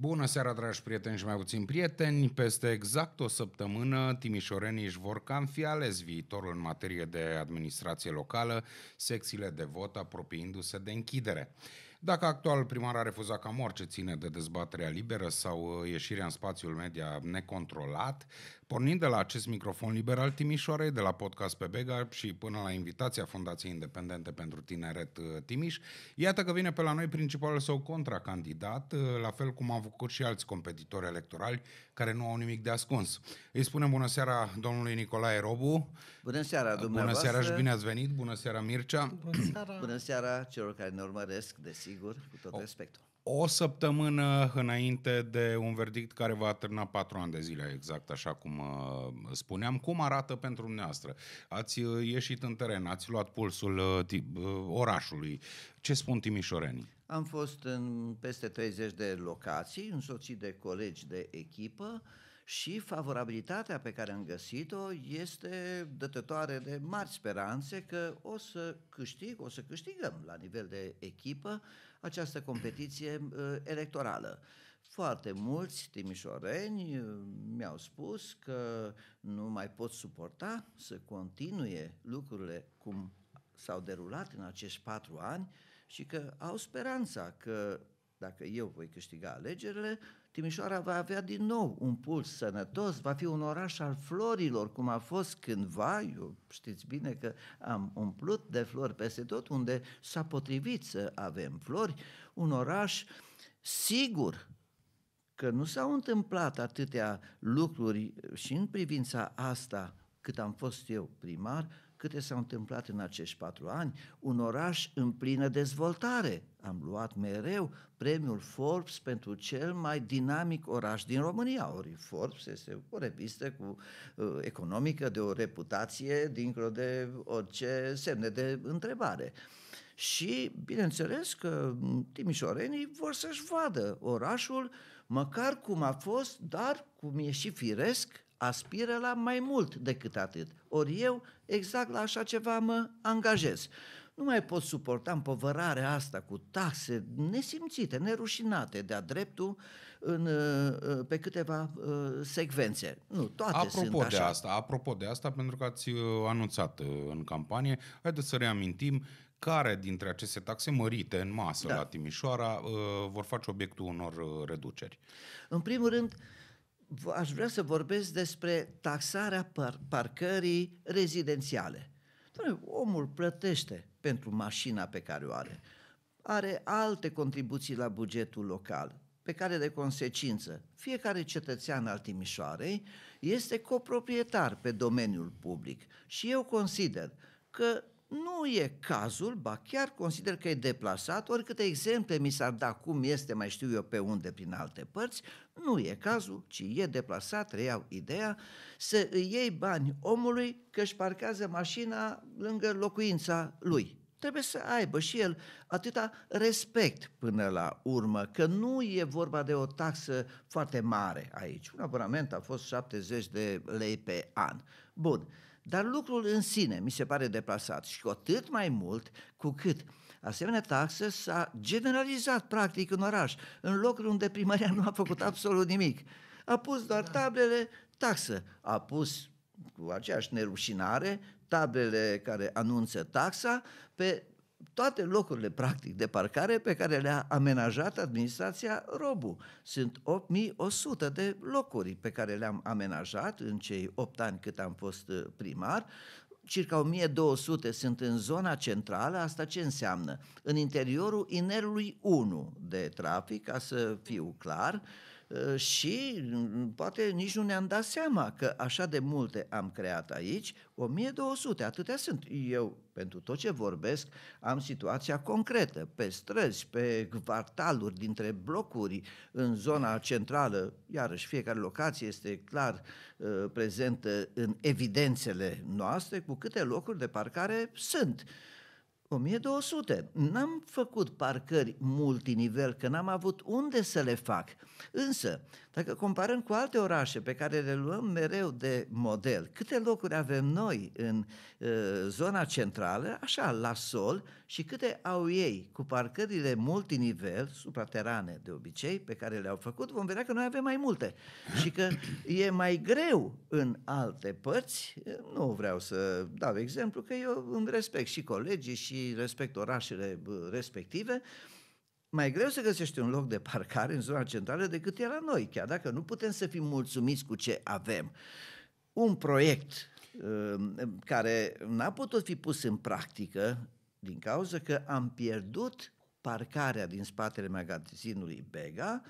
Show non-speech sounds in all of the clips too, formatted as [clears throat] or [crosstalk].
Bună seara, dragi prieteni și mai puțin prieteni! Peste exact o săptămână, timișorenii își vor cam fi ales viitorul în materie de administrație locală, secțiile de vot apropiindu-se de închidere. Dacă actual primar a refuzat cam orice ține de dezbaterea liberă sau ieșirea în spațiul media necontrolat, Pornind de la acest microfon liber al Timișoarei, de la podcast pe Bega și până la invitația Fundației Independente pentru Tineret uh, Timiș, iată că vine pe la noi principalul său contracandidat, uh, la fel cum au făcut și alți competitori electorali care nu au nimic de ascuns. Îi spunem bună seara domnului Nicolae Robu. Bună seara dumneavoastră. Bună seara și bine ați venit. Bună seara Mircea. Bună seara. bună seara celor care ne urmăresc, desigur, cu tot o, respectul o săptămână înainte de un verdict care va atârna patru ani de zile, exact așa cum uh, spuneam. Cum arată pentru dumneavoastră? Ați uh, ieșit în teren, ați luat pulsul uh, orașului. Ce spun timișorenii? Am fost în peste 30 de locații, însoțit de colegi de echipă și favorabilitatea pe care am găsit-o este dătătoare de mari speranțe că o să câștig, o să câștigăm la nivel de echipă această competiție uh, electorală. Foarte mulți timișoreni uh, mi-au spus că nu mai pot suporta să continue lucrurile cum s-au derulat în acești patru ani și că au speranța că dacă eu voi câștiga alegerile, Timișoara va avea din nou un puls sănătos, va fi un oraș al florilor, cum a fost cândva, eu știți bine că am umplut de flori peste tot, unde s-a potrivit să avem flori, un oraș sigur că nu s-au întâmplat atâtea lucruri și în privința asta cât am fost eu primar, câte s-au întâmplat în acești patru ani, un oraș în plină dezvoltare. Am luat mereu premiul Forbes pentru cel mai dinamic oraș din România. Ori Forbes este o revistă cu, uh, economică de o reputație dincolo de orice semne de întrebare. Și, bineînțeles, că mm, timișorenii vor să-și vadă orașul, măcar cum a fost, dar cum e și firesc, aspiră la mai mult decât atât. Ori eu exact la așa ceva mă angajez. Nu mai pot suporta împovărarea asta cu taxe nesimțite, nerușinate de-a dreptul în, uh, uh, pe câteva uh, secvențe. Nu, toate apropo sunt așa. De asta, apropo de asta, pentru că ați anunțat în campanie, haideți să reamintim care dintre aceste taxe mărite în masă da. la Timișoara vor face obiectul unor reduceri. În primul rând, aș vrea să vorbesc despre taxarea par- parcării rezidențiale. Doamne, omul plătește pentru mașina pe care o are. Are alte contribuții la bugetul local, pe care de consecință fiecare cetățean al Timișoarei este coproprietar pe domeniul public. Și eu consider că nu e cazul, ba chiar consider că e deplasat, oricâte exemple mi s-ar da cum este, mai știu eu pe unde, prin alte părți, nu e cazul, ci e deplasat, reiau ideea, să îi iei bani omului că își parchează mașina lângă locuința lui trebuie să aibă și el atâta respect până la urmă, că nu e vorba de o taxă foarte mare aici. Un abonament a fost 70 de lei pe an. Bun, dar lucrul în sine mi se pare deplasat și cu atât mai mult cu cât asemenea taxă s-a generalizat practic în oraș, în locuri unde primăria nu a făcut absolut nimic. A pus doar da. tablele, taxă. A pus cu aceeași nerușinare tablele care anunță taxa pe toate locurile, practic, de parcare pe care le-a amenajat administrația Robu. Sunt 8100 de locuri pe care le-am amenajat în cei 8 ani cât am fost uh, primar. Circa 1200 sunt în zona centrală, asta ce înseamnă? În interiorul inerului 1 de trafic, ca să fiu clar, uh, Ă, și poate nici nu ne-am dat seama că așa de multe am creat aici, 1200, atâtea sunt. Eu, pentru tot ce vorbesc, am situația concretă, pe străzi, pe quartaluri, dintre blocuri, în zona centrală, iarăși fiecare locație este clar ă, prezentă în evidențele noastre, cu câte locuri de parcare sunt. 1200. N-am făcut parcări multinivel, că n-am avut unde să le fac. Însă, dacă comparăm cu alte orașe pe care le luăm mereu de model, câte locuri avem noi în ă, zona centrală, așa, la sol, și câte au ei cu parcările multinivel, supraterane de obicei, pe care le-au făcut, vom vedea că noi avem mai multe și că e mai greu în alte părți. Nu vreau să dau exemplu, că eu îmi respect și colegii și respect orașele respective, mai greu să găsești un loc de parcare în zona centrală decât era noi, chiar dacă nu putem să fim mulțumiți cu ce avem. Un proiect um, care n-a putut fi pus în practică din cauza că am pierdut parcarea din spatele magazinului Bega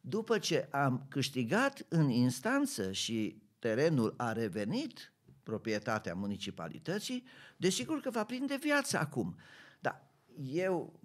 după ce am câștigat în instanță și terenul a revenit proprietatea municipalității, desigur că va prinde viață acum eu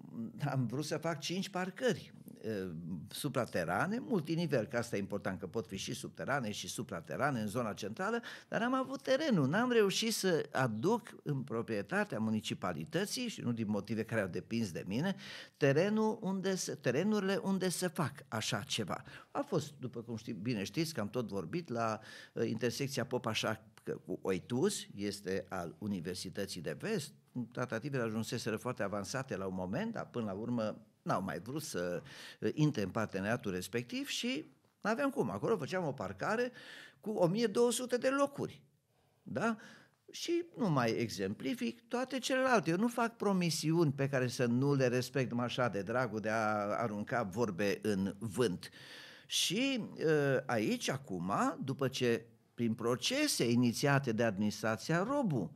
am vrut să fac cinci parcări eh, supraterane, multinivel, că asta e important, că pot fi și subterane și supraterane în zona centrală, dar am avut terenul, n-am reușit să aduc în proprietatea municipalității și nu din motive care au depins de mine, terenul unde se, terenurile unde se fac așa ceva. A fost, după cum știi, bine știți că am tot vorbit la eh, intersecția Popașa cu Oitus, este al Universității de Vest, tratativele ajunseseră foarte avansate la un moment, dar până la urmă n-au mai vrut să uh, intre în parteneriatul respectiv și n-aveam cum. Acolo făceam o parcare cu 1200 de locuri. Da? și nu mai exemplific toate celelalte. Eu nu fac promisiuni pe care să nu le respect așa de dragul de a arunca vorbe în vânt. Și uh, aici, acum, după ce prin procese inițiate de administrația Robu,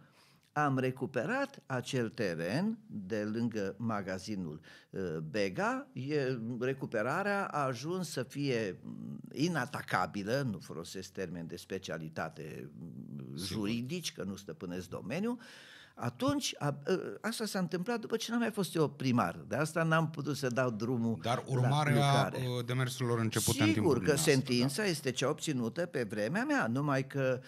am recuperat acel teren de lângă magazinul uh, Bega. E, recuperarea a ajuns să fie mm, inatacabilă, nu folosesc termen de specialitate mm, juridici, că nu stăpânesc domeniul, atunci, a, uh, asta s-a întâmplat după ce n-am mai fost eu primar. De asta n-am putut să dau drumul Dar urmarea uh, demersurilor începută Sigur în timpul că da? sentința da? este cea obținută pe vremea mea, numai că uh,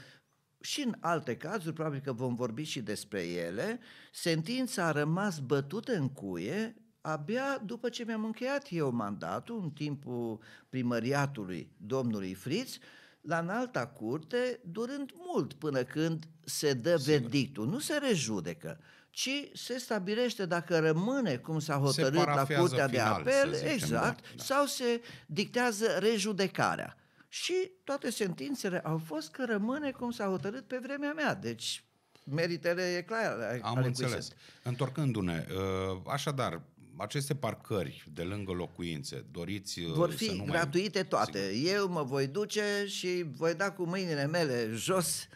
și în alte cazuri, probabil că vom vorbi și despre ele, sentința a rămas bătută în cuie abia după ce mi-am încheiat eu mandatul, în timpul primăriatului domnului Friț, la înalta curte, durând mult până când se dă Sigur. verdictul. Nu se rejudecă, ci se stabilește dacă rămâne cum s-a hotărât la curtea final, de apel, da, exact, da. sau se dictează rejudecarea și toate sentințele au fost că rămâne cum s-a hotărât pe vremea mea. Deci meritele e clar. Am înțeles. Sunt. Întorcându-ne, uh, așadar, aceste parcări de lângă locuințe, doriți uh, Vor fi să nu gratuite mai... toate. Sigur. Eu mă voi duce și voi da cu mâinile mele jos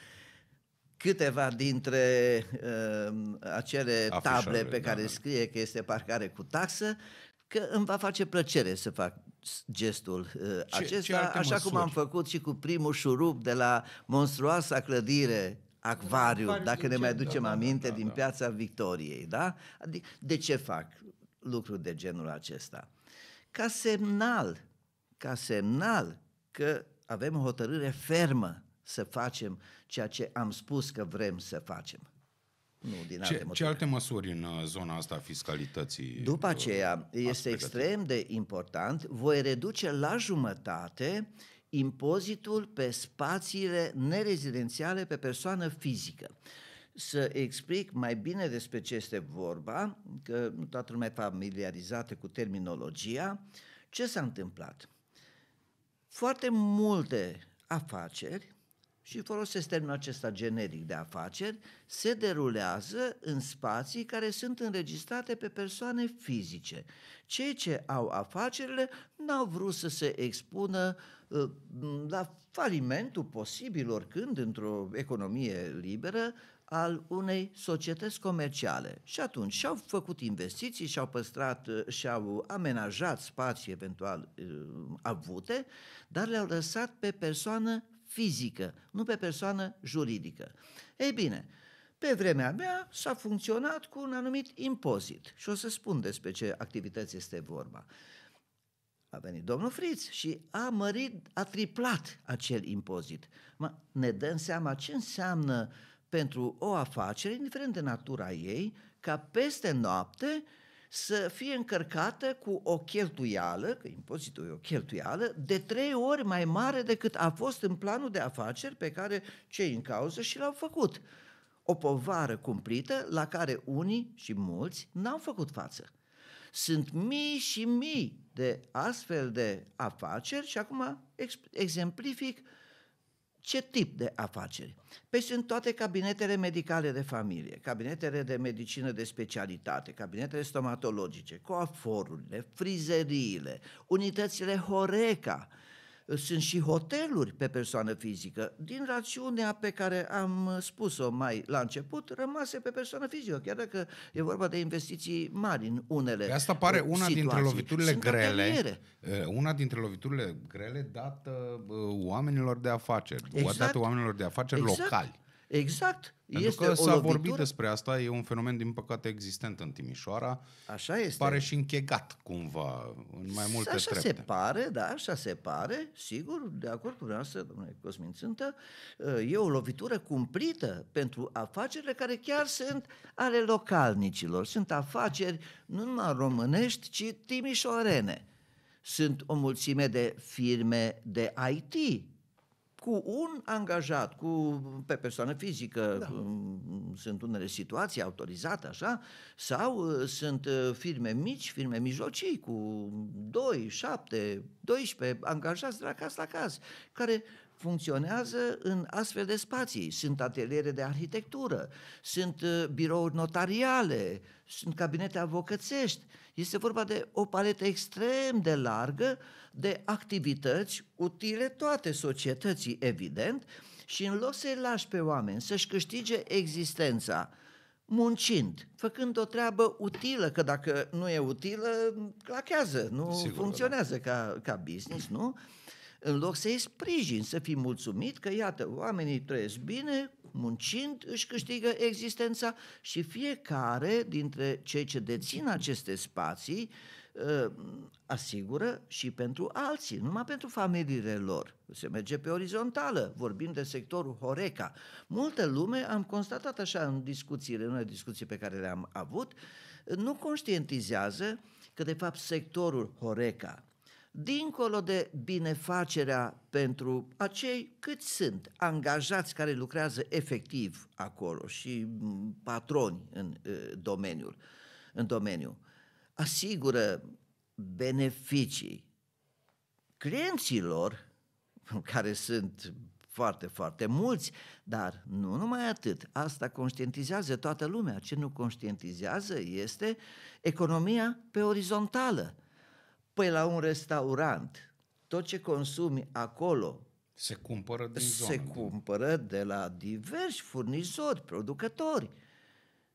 câteva dintre uh, acele Afișare, table pe da, care da, scrie că este parcare cu taxă, că îmi va face plăcere să fac gestul uh, ce, acesta, ce așa cum am făcut și cu primul șurub de la monstruoasa clădire Acvariu, dacă ne mai aducem da, da aminte, da, da, din da. piața Victoriei, da? Adică, de ce fac lucruri de genul acesta? Ca semnal, ca semnal că avem o hotărâre fermă să facem ceea ce am spus că vrem să facem nu din alte ce, motive. Ce alte măsuri în uh, zona asta a fiscalității? După uh, aceea, este extrem de important, voi reduce la jumătate impozitul pe spațiile nerezidențiale pe persoană fizică să explic mai bine despre ce este vorba, că nu toată lumea e familiarizată cu terminologia, ce s-a întâmplat. Foarte multe afaceri și folosesc termenul acesta generic de afaceri, se derulează în spații care sunt înregistrate pe persoane fizice. Cei ce au afacerile n-au vrut să se expună ă, la falimentul posibil oricând într-o economie liberă al unei societăți comerciale. Și atunci și-au făcut investiții, și-au păstrat, ă, și-au amenajat spații eventual ă, avute, dar le-au lăsat pe persoană fizică, nu pe persoană juridică. Ei bine, pe vremea mea s-a funcționat cu un anumit impozit și o să spun despre ce activități este vorba. A venit domnul Friț și a mărit, a triplat acel impozit. Mă, ne dăm seama ce înseamnă pentru o afacere, indiferent de natura ei, ca peste noapte să fie încărcată cu o cheltuială, că impozitul e o cheltuială, de trei ori mai mare decât a fost în planul de afaceri pe care cei în cauză și l-au făcut. O povară cumplită la care unii și mulți n-au făcut față. Sunt mii și mii de astfel de afaceri și acum exemplific uh, ce tip de afaceri? Păi sunt toate cabinetele medicale de familie, cabinetele de medicină de specialitate, cabinetele stomatologice, coaforurile, frizeriile, unitățile Horeca, uh, Ă, sunt și hoteluri pe persoană fizică. Din rațiunea pe care am ă, spus-o mai la început, rămase pe persoană fizică, chiar dacă e vorba de investiții mari în unele pe Asta pare ă, una situații. dintre loviturile sunt grele, ateliere. una dintre loviturile grele dată oamenilor de afaceri, exact. dată oamenilor de afaceri exact. locali. Exact. Pentru este că s-a vorbit despre asta, e un fenomen din păcate existent în Timișoara. Așa este. Pare și închegat cumva în mai multe așa trepte. Așa se pare, da, așa se pare, sigur, de acord cu dumneavoastră, domnule Cosmin Țântă, e o lovitură cumplită pentru afacerile care chiar sunt ale localnicilor. Sunt afaceri nu numai românești, ci timișorene. Sunt o mulțime de firme de IT cu un angajat, cu, pe persoană fizică, da. sunt unele situații autorizate, așa, sau uh, sunt uh, firme mici, firme mijlocii, cu 2, 7, 12 angajați de la caz la caz, care uh, funcționează în astfel de spații. Sunt ateliere de arhitectură, sunt uh, birouri notariale, sunt cabinete avocățești. Este vorba de o paletă extrem de largă de activități utile toate societății, evident, și în loc să-i lași pe oameni să-și câștige existența muncind, făcând o treabă utilă, că dacă nu e utilă, clachează, nu Sigur, funcționează da. ca, ca business, nu? Uh, în loc să-i sprijin, să fii mulțumit că, iată, oamenii trăiesc bine, muncind își câștigă existența și fiecare dintre cei ce dețin aceste spații ă, asigură și pentru alții, numai pentru familiile lor. Se merge pe orizontală, vorbim de sectorul Horeca. Multă lume, am constatat așa în discuțiile, în discuții pe care le-am avut, nu conștientizează că de fapt sectorul Horeca, dincolo de binefacerea pentru acei câți sunt angajați care lucrează efectiv acolo și mm, patroni în domeniul, în domeniu, asigură beneficii clienților, care sunt foarte, foarte mulți, dar nu numai atât. Asta conștientizează toată lumea. Ce nu conștientizează este economia pe orizontală Păi la un restaurant, tot ce consumi acolo se cumpără din zonă. Se da. cumpără de la diversi furnizori, producători.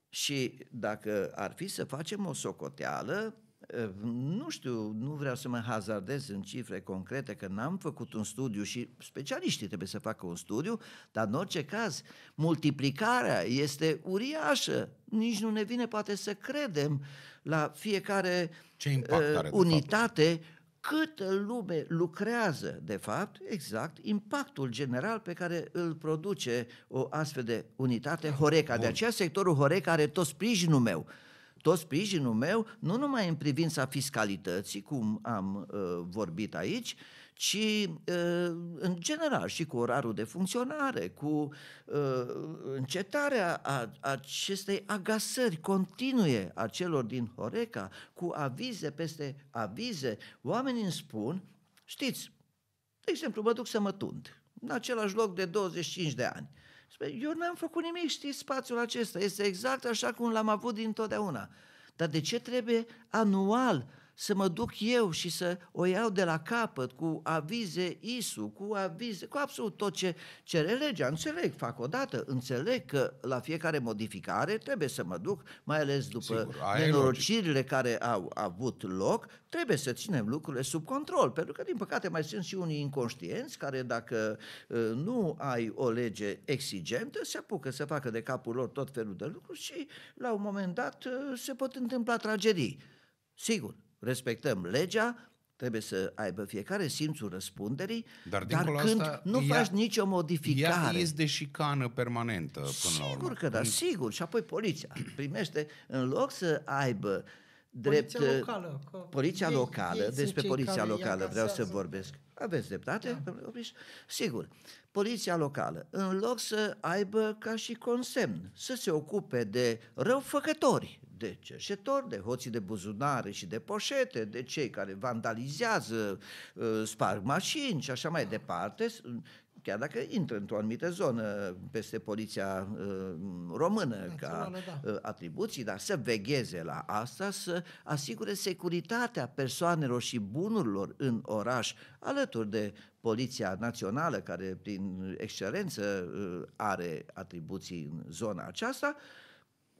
Și dacă ar fi să facem o socoteală, Ă, nu știu, nu vreau să mă hazardez în cifre concrete, că n-am făcut un studiu și specialiștii trebuie să facă un studiu, dar în orice caz, multiplicarea este uriașă. Nici nu ne vine poate să credem la fiecare Ce ă, are, unitate cât lume lucrează, de fapt, exact, impactul general pe care îl produce o astfel de unitate Horeca. Bun. De aceea sectorul Horeca are tot sprijinul meu tot sprijinul meu, nu numai în privința fiscalității, cum am uh, vorbit aici, ci uh, în general și cu orarul de funcționare, cu uh, încetarea a, acestei agasări continue a celor din Horeca, cu avize peste avize, oamenii îmi spun, știți, de exemplu, mă duc să mă tund în același loc de 25 de ani. Uh, eu n-am făcut nimic, știi, spațiul acesta este exact așa cum l-am avut dintotdeauna. Dar de ce trebuie anual să mă duc eu și să o iau de la capăt cu avize ISU, cu avize, cu absolut tot ce cere legea. Înțeleg, fac o dată, înțeleg că la fiecare modificare trebuie să mă duc, mai ales după Sigur, nenorocirile care au avut loc, trebuie să ținem lucrurile sub control, pentru că, din păcate, mai sunt și unii inconștienți care, dacă ă, nu ai o lege exigentă, se apucă să facă de capul lor tot felul de lucruri și, la un moment dat, ă, se pot întâmpla tragedii. Sigur, respectăm legea, trebuie să aibă fiecare simțul răspunderii, dar, dar când asta, nu ea, faci nicio modificare... Ea este și cană permanentă până sigur la Sigur că da, sigur. Și apoi poliția [clears throat] primește, în loc să aibă drept... Poliția locală. Că poliția ei, locală, ei despre poliția locală vreau să vorbesc. Aveți dreptate? Da. Sigur. Poliția locală, în loc să aibă ca și consemn, să se ocupe de răufăcători, de cerșetori, de hoții de buzunare și de poșete, de cei care vandalizează, uh, sparg mașini și așa mai departe, chiar dacă intră într-o anumită zonă peste poliția uh, română Națională, ca da. Uh, atribuții, dar să vegheze la asta, să asigure securitatea persoanelor și bunurilor în oraș, alături de Poliția Națională, care prin excelență are atribuții în zona aceasta,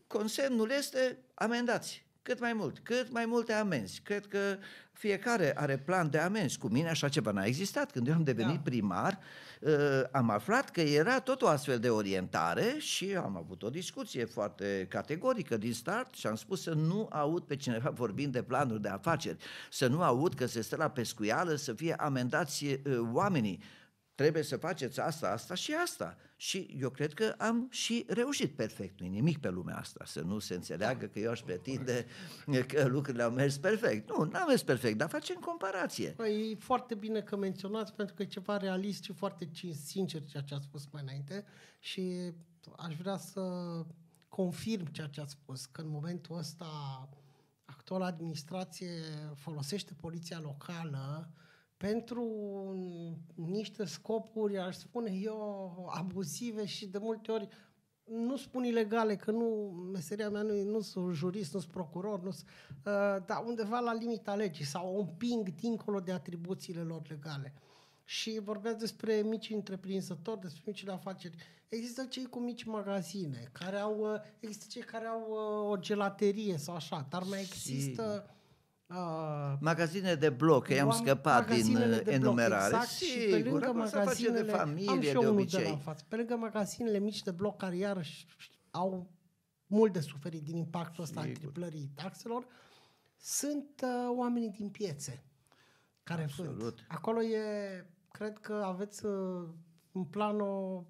consemnul este amendați cât mai mult, cât mai multe amenzi. Cred că fiecare are plan de amenzi. Cu mine așa ceva n-a existat. Când eu am devenit da. primar, ă, am aflat că era tot o astfel de orientare și am avut o discuție foarte categorică din start și am spus să nu aud pe cineva [laughs] vorbind de planuri de afaceri, să nu aud că se stă la pescuială să fie amendați ă, oamenii trebuie să faceți asta, asta și asta. Și eu cred că am și reușit perfect. Nu-i nimic pe lumea asta, să nu se înțeleagă da. că eu aș pretinde că lucrurile au mers perfect. Nu, n am mers perfect, dar facem comparație. Păi, e foarte bine că menționați, pentru că e ceva realist și foarte sincer ceea ce ați spus mai înainte și aș vrea să confirm ceea ce ați spus, că în momentul ăsta actuala administrație folosește poliția locală uh, pentru niște scopuri, aș spune eu, abuzive și de multe ori nu spun ilegale, că nu, meseria mea nu, nu sunt jurist, nu sunt procuror, nu sunt, uh, dar undeva la limita legii sau un ping dincolo de atribuțiile lor legale. Și vorbesc despre mici întreprinzători, despre mici afaceri. Există cei cu mici magazine, care au, uh, există cei care au uh, o gelaterie sau așa, dar mai există... Și Uh, magazine de bloc, că i-am scăpat din uh, enumerare. Bloc, exact, Sigur, și pe lângă magazinele, de familie, am și de obicei. De la față. Pe lângă magazinele mici de bloc care iarăși au mult de suferit din impactul ăsta al triplării taxelor, sunt uh, oamenii din piețe care Absolut. vând. Acolo e, cred că aveți uh, în plan o,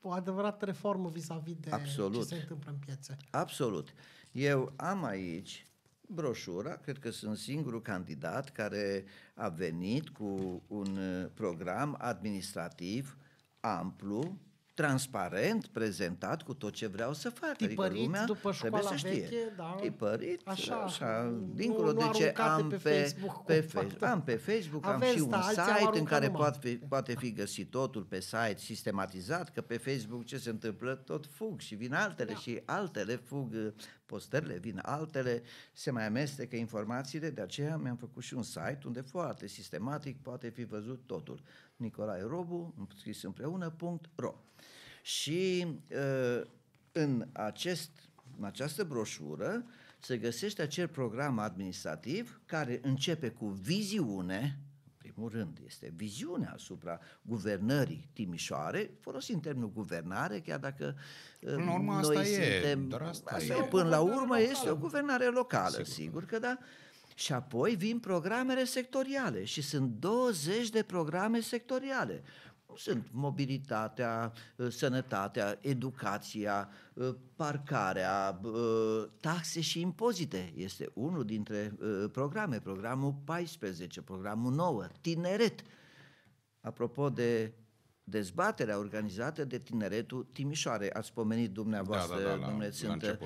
o adevărată reformă vis-a-vis de Absolut. ce se întâmplă în piețe. Absolut. Eu am aici broșura, cred că sunt singurul candidat care a venit cu un uh, program administrativ amplu, transparent prezentat cu tot ce vreau să fac. Adică Tipărit adică lumea după școala trebuie să știe. veche, da. Tipărit, așa, așa dincolo de ce am pe, pe Facebook, pe Facebook am pe Facebook, Aveți, am și da, un site în care poate poate, poate fi găsit totul pe site sistematizat, că pe Facebook ce se întâmplă, tot fug și vin altele da. și altele fug, postările vin altele, se mai amestecă informațiile, de aceea mi-am făcut și un site unde foarte sistematic poate fi văzut totul. Nicolae Robu, scris împreună, punct ro. Și ă, în, acest, în această broșură se găsește acel program administrativ care începe cu viziune, primul rând, este viziunea asupra guvernării Timișoare, folosind termenul guvernare, chiar dacă până urmă, noi asta suntem... E, doar asta asta e. Până la urmă locală. este o guvernare locală, sigur, sigur că da. Și apoi vin programele sectoriale și sunt 20 de programe sectoriale. Sunt mobilitatea, ă, sănătatea, educația, ă, parcarea, ă, taxe și impozite. Este unul dintre programe, programul 14, programul 9, tineret. Apropo de dezbaterea organizată de tineretul Timișoare. Ați pomenit dumneavoastră, da, da, da, la, domnule, sunt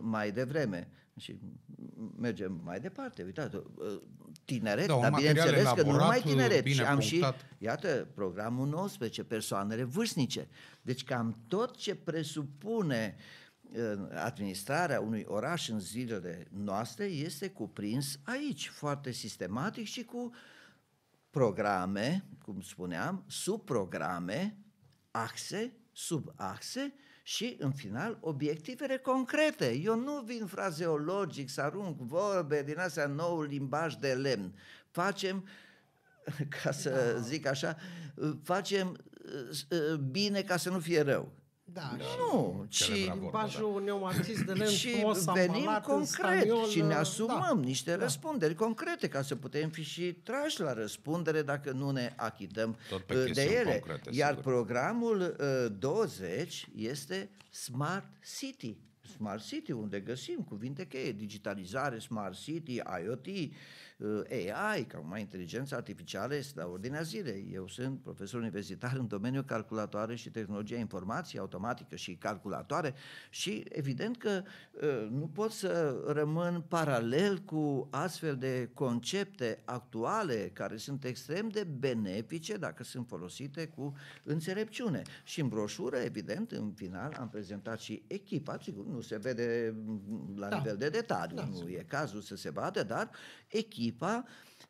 mai devreme. Și mergem mai departe. Uitați, tineret, da, dar bineînțeles că nu numai tineret, bine am punctat. și, iată, programul 19, persoanele vârstnice. Deci cam tot ce presupune uh, administrarea unui oraș în zilele noastre este cuprins aici, foarte sistematic și cu programe, cum spuneam, subprograme, axe, subaxe și, în final, obiectivele concrete. Eu nu vin frazeologic să arunc vorbe din astea nou limbaj de lemn. Facem ca să da. zic așa, facem uh, uh, bine ca să nu fie rău. Da, nu, ci bajul da. neomarxist de lemn [clears throat] și venim concret staniol, și ne da. asumăm da, niște da. răspunderi concrete ca să putem fi și trași la răspundere dacă nu ne achităm uh, de ele. Concrete, Iar sigur. programul uh, 20 este Smart City. Smart City, unde găsim cuvinte cheie, digitalizare, Smart City, IoT, Eh, AI, ca mai inteligența artificială este la ordinea zilei. Eu sunt profesor universitar în domeniul calculatoare și tehnologia informației automatică și calculatoare și evident că eh, nu pot să rămân paralel cu astfel de concepte actuale care sunt extrem de benefice dacă sunt folosite cu înțelepciune. Și în broșură, evident, în final am prezentat și echipa, sigur, nu se vede mm, la da. nivel de detaliu, da, nu e cazul să se vadă, dar echipa echipa.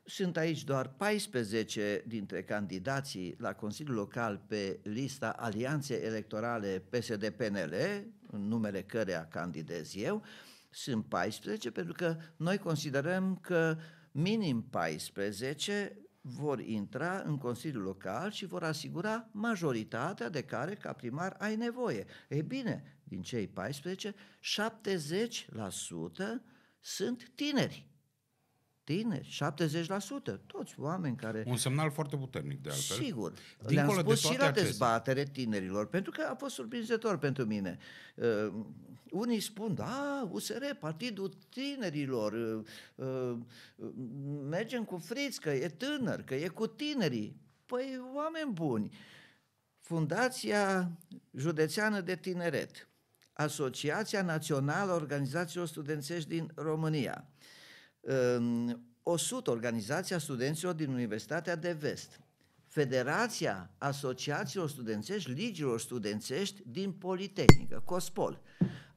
Sunt aici doar 14 dintre candidații la Consiliul Local pe lista Alianței Electorale PSD-PNL, în numele căreia candidez eu. Sunt 14 pentru că noi considerăm că minim 14 vor intra în Consiliul Local și vor asigura majoritatea de care ca primar ai nevoie. E bine, din cei 14, 70% sunt tineri tineri, 70%, toți oameni care... Un semnal foarte puternic, de altfel. Sigur. Dincolo Le-am spus de și la acestea. tinerilor, pentru că a fost surprinzător pentru mine. Uh, unii spun, da, USR, Partidul Tinerilor, uh, uh, mergem cu friți, că e tânăr, că e cu tinerii. Păi, oameni buni, Fundația Județeană de Tineret, Asociația Națională a Organizațiilor Studențești din România, 100 organizația studenților din Universitatea de Vest, Federația Asociațiilor Studențești, Ligilor Studențești din Politehnică, COSPOL,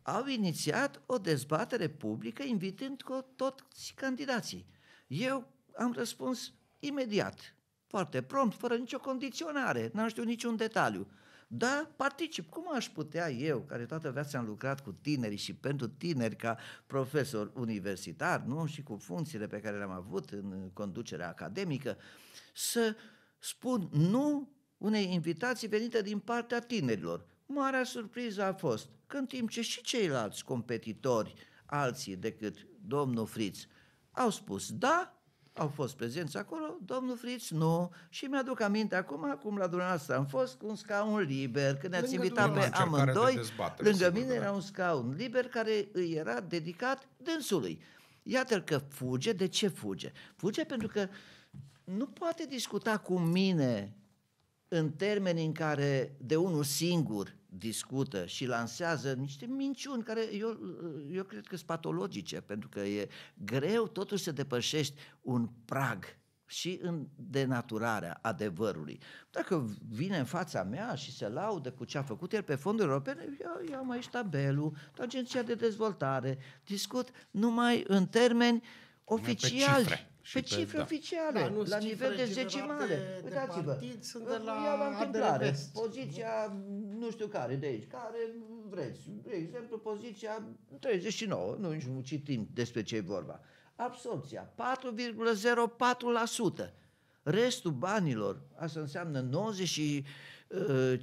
au inițiat o dezbatere publică invitând cu toți candidații. Eu am răspuns imediat, foarte prompt, fără nicio condiționare, n-am știut niciun detaliu. Da, particip. Cum aș putea eu, care toată viața am lucrat cu tineri și pentru tineri ca profesor universitar, nu? Și cu funcțiile pe care le-am avut în conducerea academică, să spun nu unei invitații venite din partea tinerilor. Marea surpriză a fost că în timp ce și ceilalți competitori, alții decât domnul Friț, au spus da, au fost prezenți acolo, domnul Frici nu. Și mi-aduc aminte acum, cum la dumneavoastră am fost, cu un scaun liber. Când ne-ați invitat pe amândoi, de lângă mine da. era un scaun liber care îi era dedicat dânsului. Iată că fuge. De ce fuge? Fuge pentru că nu poate discuta cu mine în termeni în care de unul singur discută și lansează niște minciuni care eu, eu cred că sunt patologice, pentru că e greu totuși să depășești un prag și în denaturarea adevărului. Dacă vine în fața mea și se laudă cu ce a făcut el pe fondul european, eu, eu am aici tabelul, agenția de dezvoltare, discut numai în termeni oficiali. Pe cifre. Pe, cifre da. oficiale, da, nu la nivel de zecimale Uitați-vă, de partid, sunt de la la întâmplare, poziția nu știu care de aici, care vreți. De exemplu, poziția 39, nu nu citim despre ce e vorba. Absorpția, 4,04%. Restul banilor, asta înseamnă 95,96%,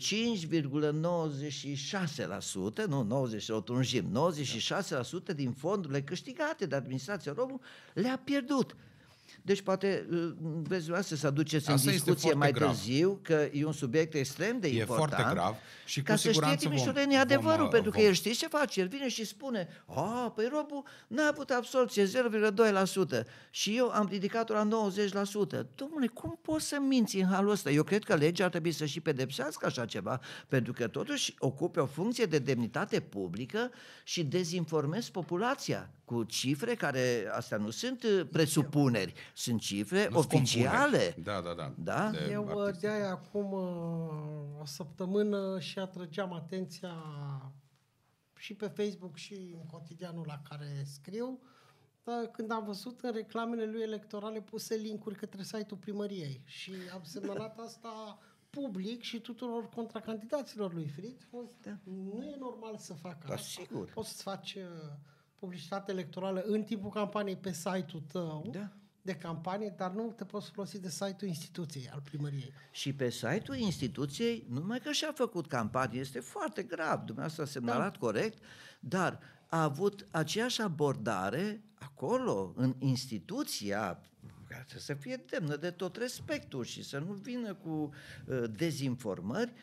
nu 90%, o tunjim 96% din fondurile câștigate de administrația română le-a pierdut. Deci poate uh, vezi dumneavoastră să aduceți Asta în discuție mai grav. târziu că e un subiect extrem de e important. E foarte grav și cu ca să știe timișorenii adevărul, uh, vom, pentru vom. că el știe ce face. El vine și spune, a, păi robul n-a avut absorție 0,2% și eu am ridicat-o la 90%. Domnule, cum poți să minți în halul ăsta? Eu cred că legea ar trebui să și pedepsească așa ceva, pentru că totuși ocupe o funcție de demnitate publică și dezinformez populația cu cifre care, astea nu sunt uh, presupuneri, sunt cifre nu oficiale. Da, da, da. da? De Eu uh, de-aia acum uh, o săptămână și atrăgeam atenția și pe Facebook și în cotidianul la care scriu, când am văzut în reclamele lui electorale puse linkuri către site-ul primăriei și am semnalat [laughs] asta public și tuturor contracandidaților lui Frit. Da. Nu e normal să facă da, asta. Sigur. Poți să faci publicitate electorală în timpul campaniei pe site-ul tău da. de campanie, dar nu te poți folosi de site-ul instituției al primăriei. Și pe site-ul instituției, numai că și-a făcut campanie, este foarte grav, dumneavoastră a semnalat da. corect, dar a avut aceeași abordare acolo, în instituția care să fie demnă de tot respectul și să nu vină cu uh, dezinformări, uh,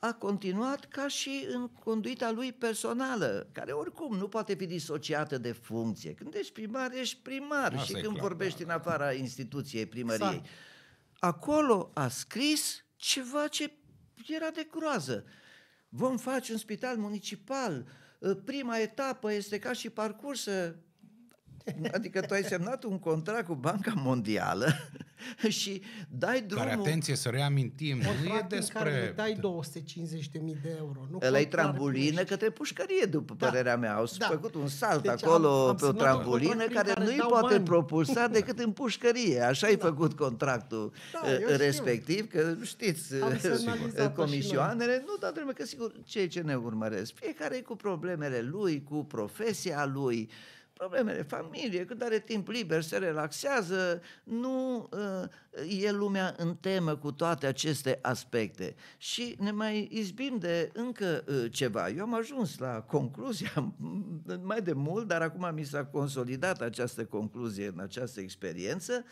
a continuat ca și în conduita lui personală, care oricum nu poate fi disociată de funcție. Când ești primar, ești primar Asta și când clar, vorbești da, în afara instituției primăriei. Exact. Acolo a scris ceva ce era de groază. Vom face un spital municipal, prima etapă este ca și parcursă [laughs] Adică tu ai semnat un contract cu Banca Mondială [laughs] și dai drumul... Care, atenție, să reamintim, nu e despre... Care dai 250.000 de euro. Nu ăla e trambulină către pușcărie, după da. părerea mea. Au da. făcut un salt deci acolo am, am pe o trambulină care, care nu-i poate bani. propulsa [laughs] decât în pușcărie. Așa-i da. făcut contractul da, respectiv, știu. că știți, comisioanele, nu, dar trebuie că sigur, ce ce ne urmăresc, fiecare cu problemele lui, cu profesia lui, probleme de familie, cât are timp liber, se relaxează, nu uh, e lumea în temă cu toate aceste aspecte. Și ne mai izbim de încă uh, ceva. Eu am ajuns la concluzia [laughs] mai de mult, dar acum mi s-a consolidat această concluzie în această experiență,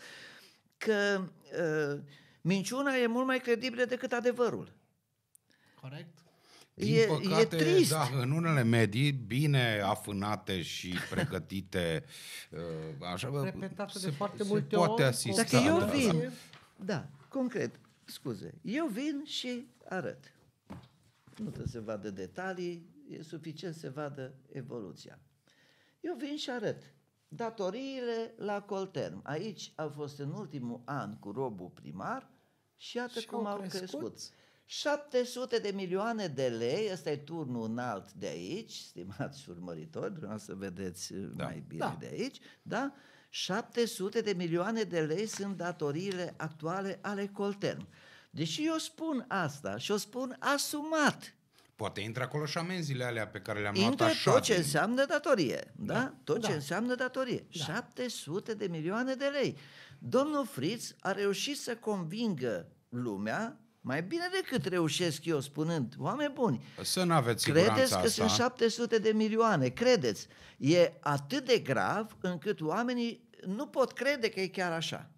că uh, minciuna e mult mai credibilă decât adevărul. Corect. Din e, păcate, e trist. Da, în unele medii bine afânate și pregătite, uh, așa, uh, repetate de foarte se multe poate ori. Asista, Dacă eu da, vin, da. da, concret, scuze, eu vin și arăt. Nu trebuie să vadă detalii, e suficient să vadă evoluția. Eu vin și arăt. Datoriile la Colterm. Aici au fost în ultimul an cu robul primar și iată și cum au crescut. crescut. 700 de milioane de lei, ăsta e turnul înalt de aici, stimați urmăritori, vreau să vedeți uh, da. mai bine da. de aici, da? 700 de milioane de lei sunt datoriile actuale ale Coltern. Deși eu spun asta și o spun asumat, Poate intră acolo și amenziile alea pe care le-am luat așa. tot ce înseamnă datorie, da? da? Tot da. ce înseamnă datorie. Da. 700 de milioane de lei. Domnul Fritz a reușit să convingă lumea mai bine decât reușesc eu spunând, oameni buni, să nu aveți credeți că asta. sunt 700 de milioane, credeți. E atât de grav încât oamenii nu pot crede că e chiar așa.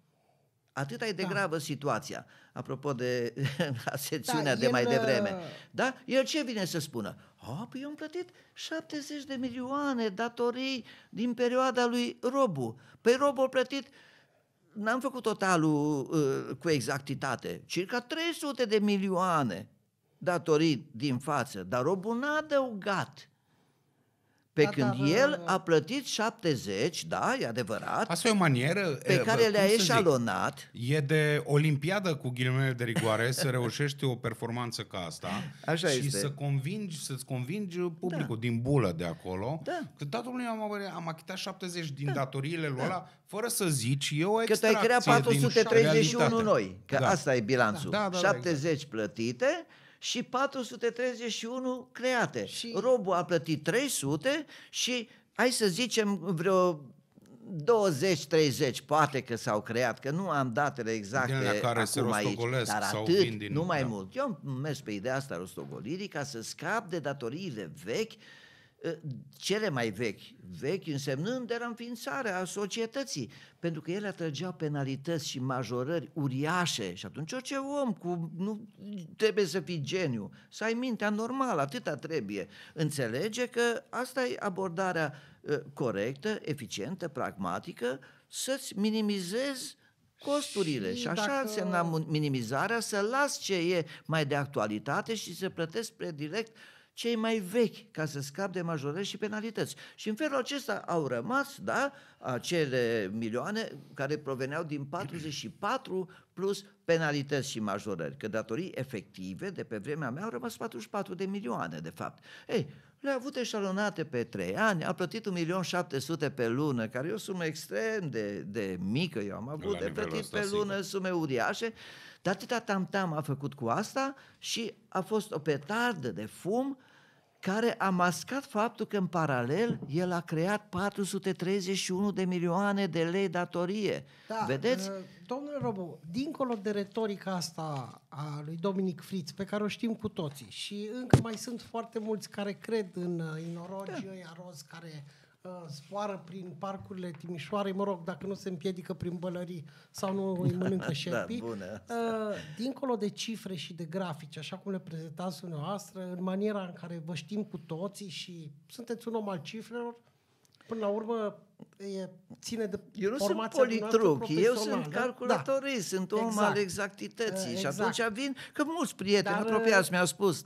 Atât e de da. gravă situația, apropo de [laughs] la secțiunea da, de mai devreme. Uh, da? El ce vine să spună? A, păi eu am plătit 70 de milioane datorii din perioada lui Robu. Păi Robu a plătit n-am făcut totalul uh, cu exactitate, circa 300 de milioane datorii din față, dar o bună adăugat pe da, da când da, el da, da. a plătit 70, da, e adevărat. Asta e o manieră pe care le-a eșalonat. Zic, e de olimpiadă cu ghilimele de rigoare să reușești o performanță ca asta Așa și este. să convingi, să-ți convingi publicul da. din bulă de acolo da. că da, domnule, am, am achitat 70 din da. datoriile lui da. fără să zici, eu. Că ai creat 431 noi, că da. asta e bilanțul. Da, da, da, 70 da, exact. plătite și 431 create. Și... Robul a plătit 300 și hai să zicem vreo 20-30 poate că s-au creat, că nu am datele exacte care acum se aici, dar atât, din, nu mai da. mult. Eu am mers pe ideea asta rostogolirii ca să scap de datoriile vechi Ă, cele mai vechi, vechi însemnând era înființarea a societății, pentru că ele atrăgeau penalități și majorări uriașe și atunci orice om cu, nu trebuie să fii geniu, să ai mintea normală, atâta trebuie. Înțelege că asta e abordarea ă, corectă, eficientă, pragmatică, să-ți minimizezi costurile și, și așa dacă... însemna minimizarea, să las ce e mai de actualitate și să plătesc direct. uh, cei mai vechi ca să scap de majorări și penalități. Și în felul acesta au rămas, da, acele milioane care proveneau din 44 plus penalități și majorări, că datorii efective de pe vremea mea au rămas 44 de milioane, de fapt. Ei, le-a avut eșalonate pe trei ani, a plătit 1.700.000 pe lună, care e o sumă extrem de, de mică, eu am avut La de plătit pe lună sigur. sume uriașe dar atâta tamtam a făcut cu asta și a fost o petardă de fum care a mascat faptul că în paralel el a creat 431 de milioane de lei datorie. Da, Vedeți? Uh, domnule Robu, dincolo de retorica asta a lui Dominic Fritz, pe care o știm cu toții, și încă mai sunt foarte mulți care cred în inorogii uh, da. roz, care zboară uh, prin parcurile Timișoarei, mă rog, dacă nu se împiedică prin bălării sau nu îi da, mănâncă da, șerpii. da, bună. Uh, dincolo de cifre și de grafice, așa cum le prezentați dumneavoastră, în maniera în care vă știm cu toții și sunteți un om al cifrelor, până la urmă e, ține de Eu nu sunt politruc, eu sunt da, calculatorist, da. sunt om exact. al exactității uh, exact. și atunci vin, că mulți prieteni Dar, apropiați uh, mi-au spus,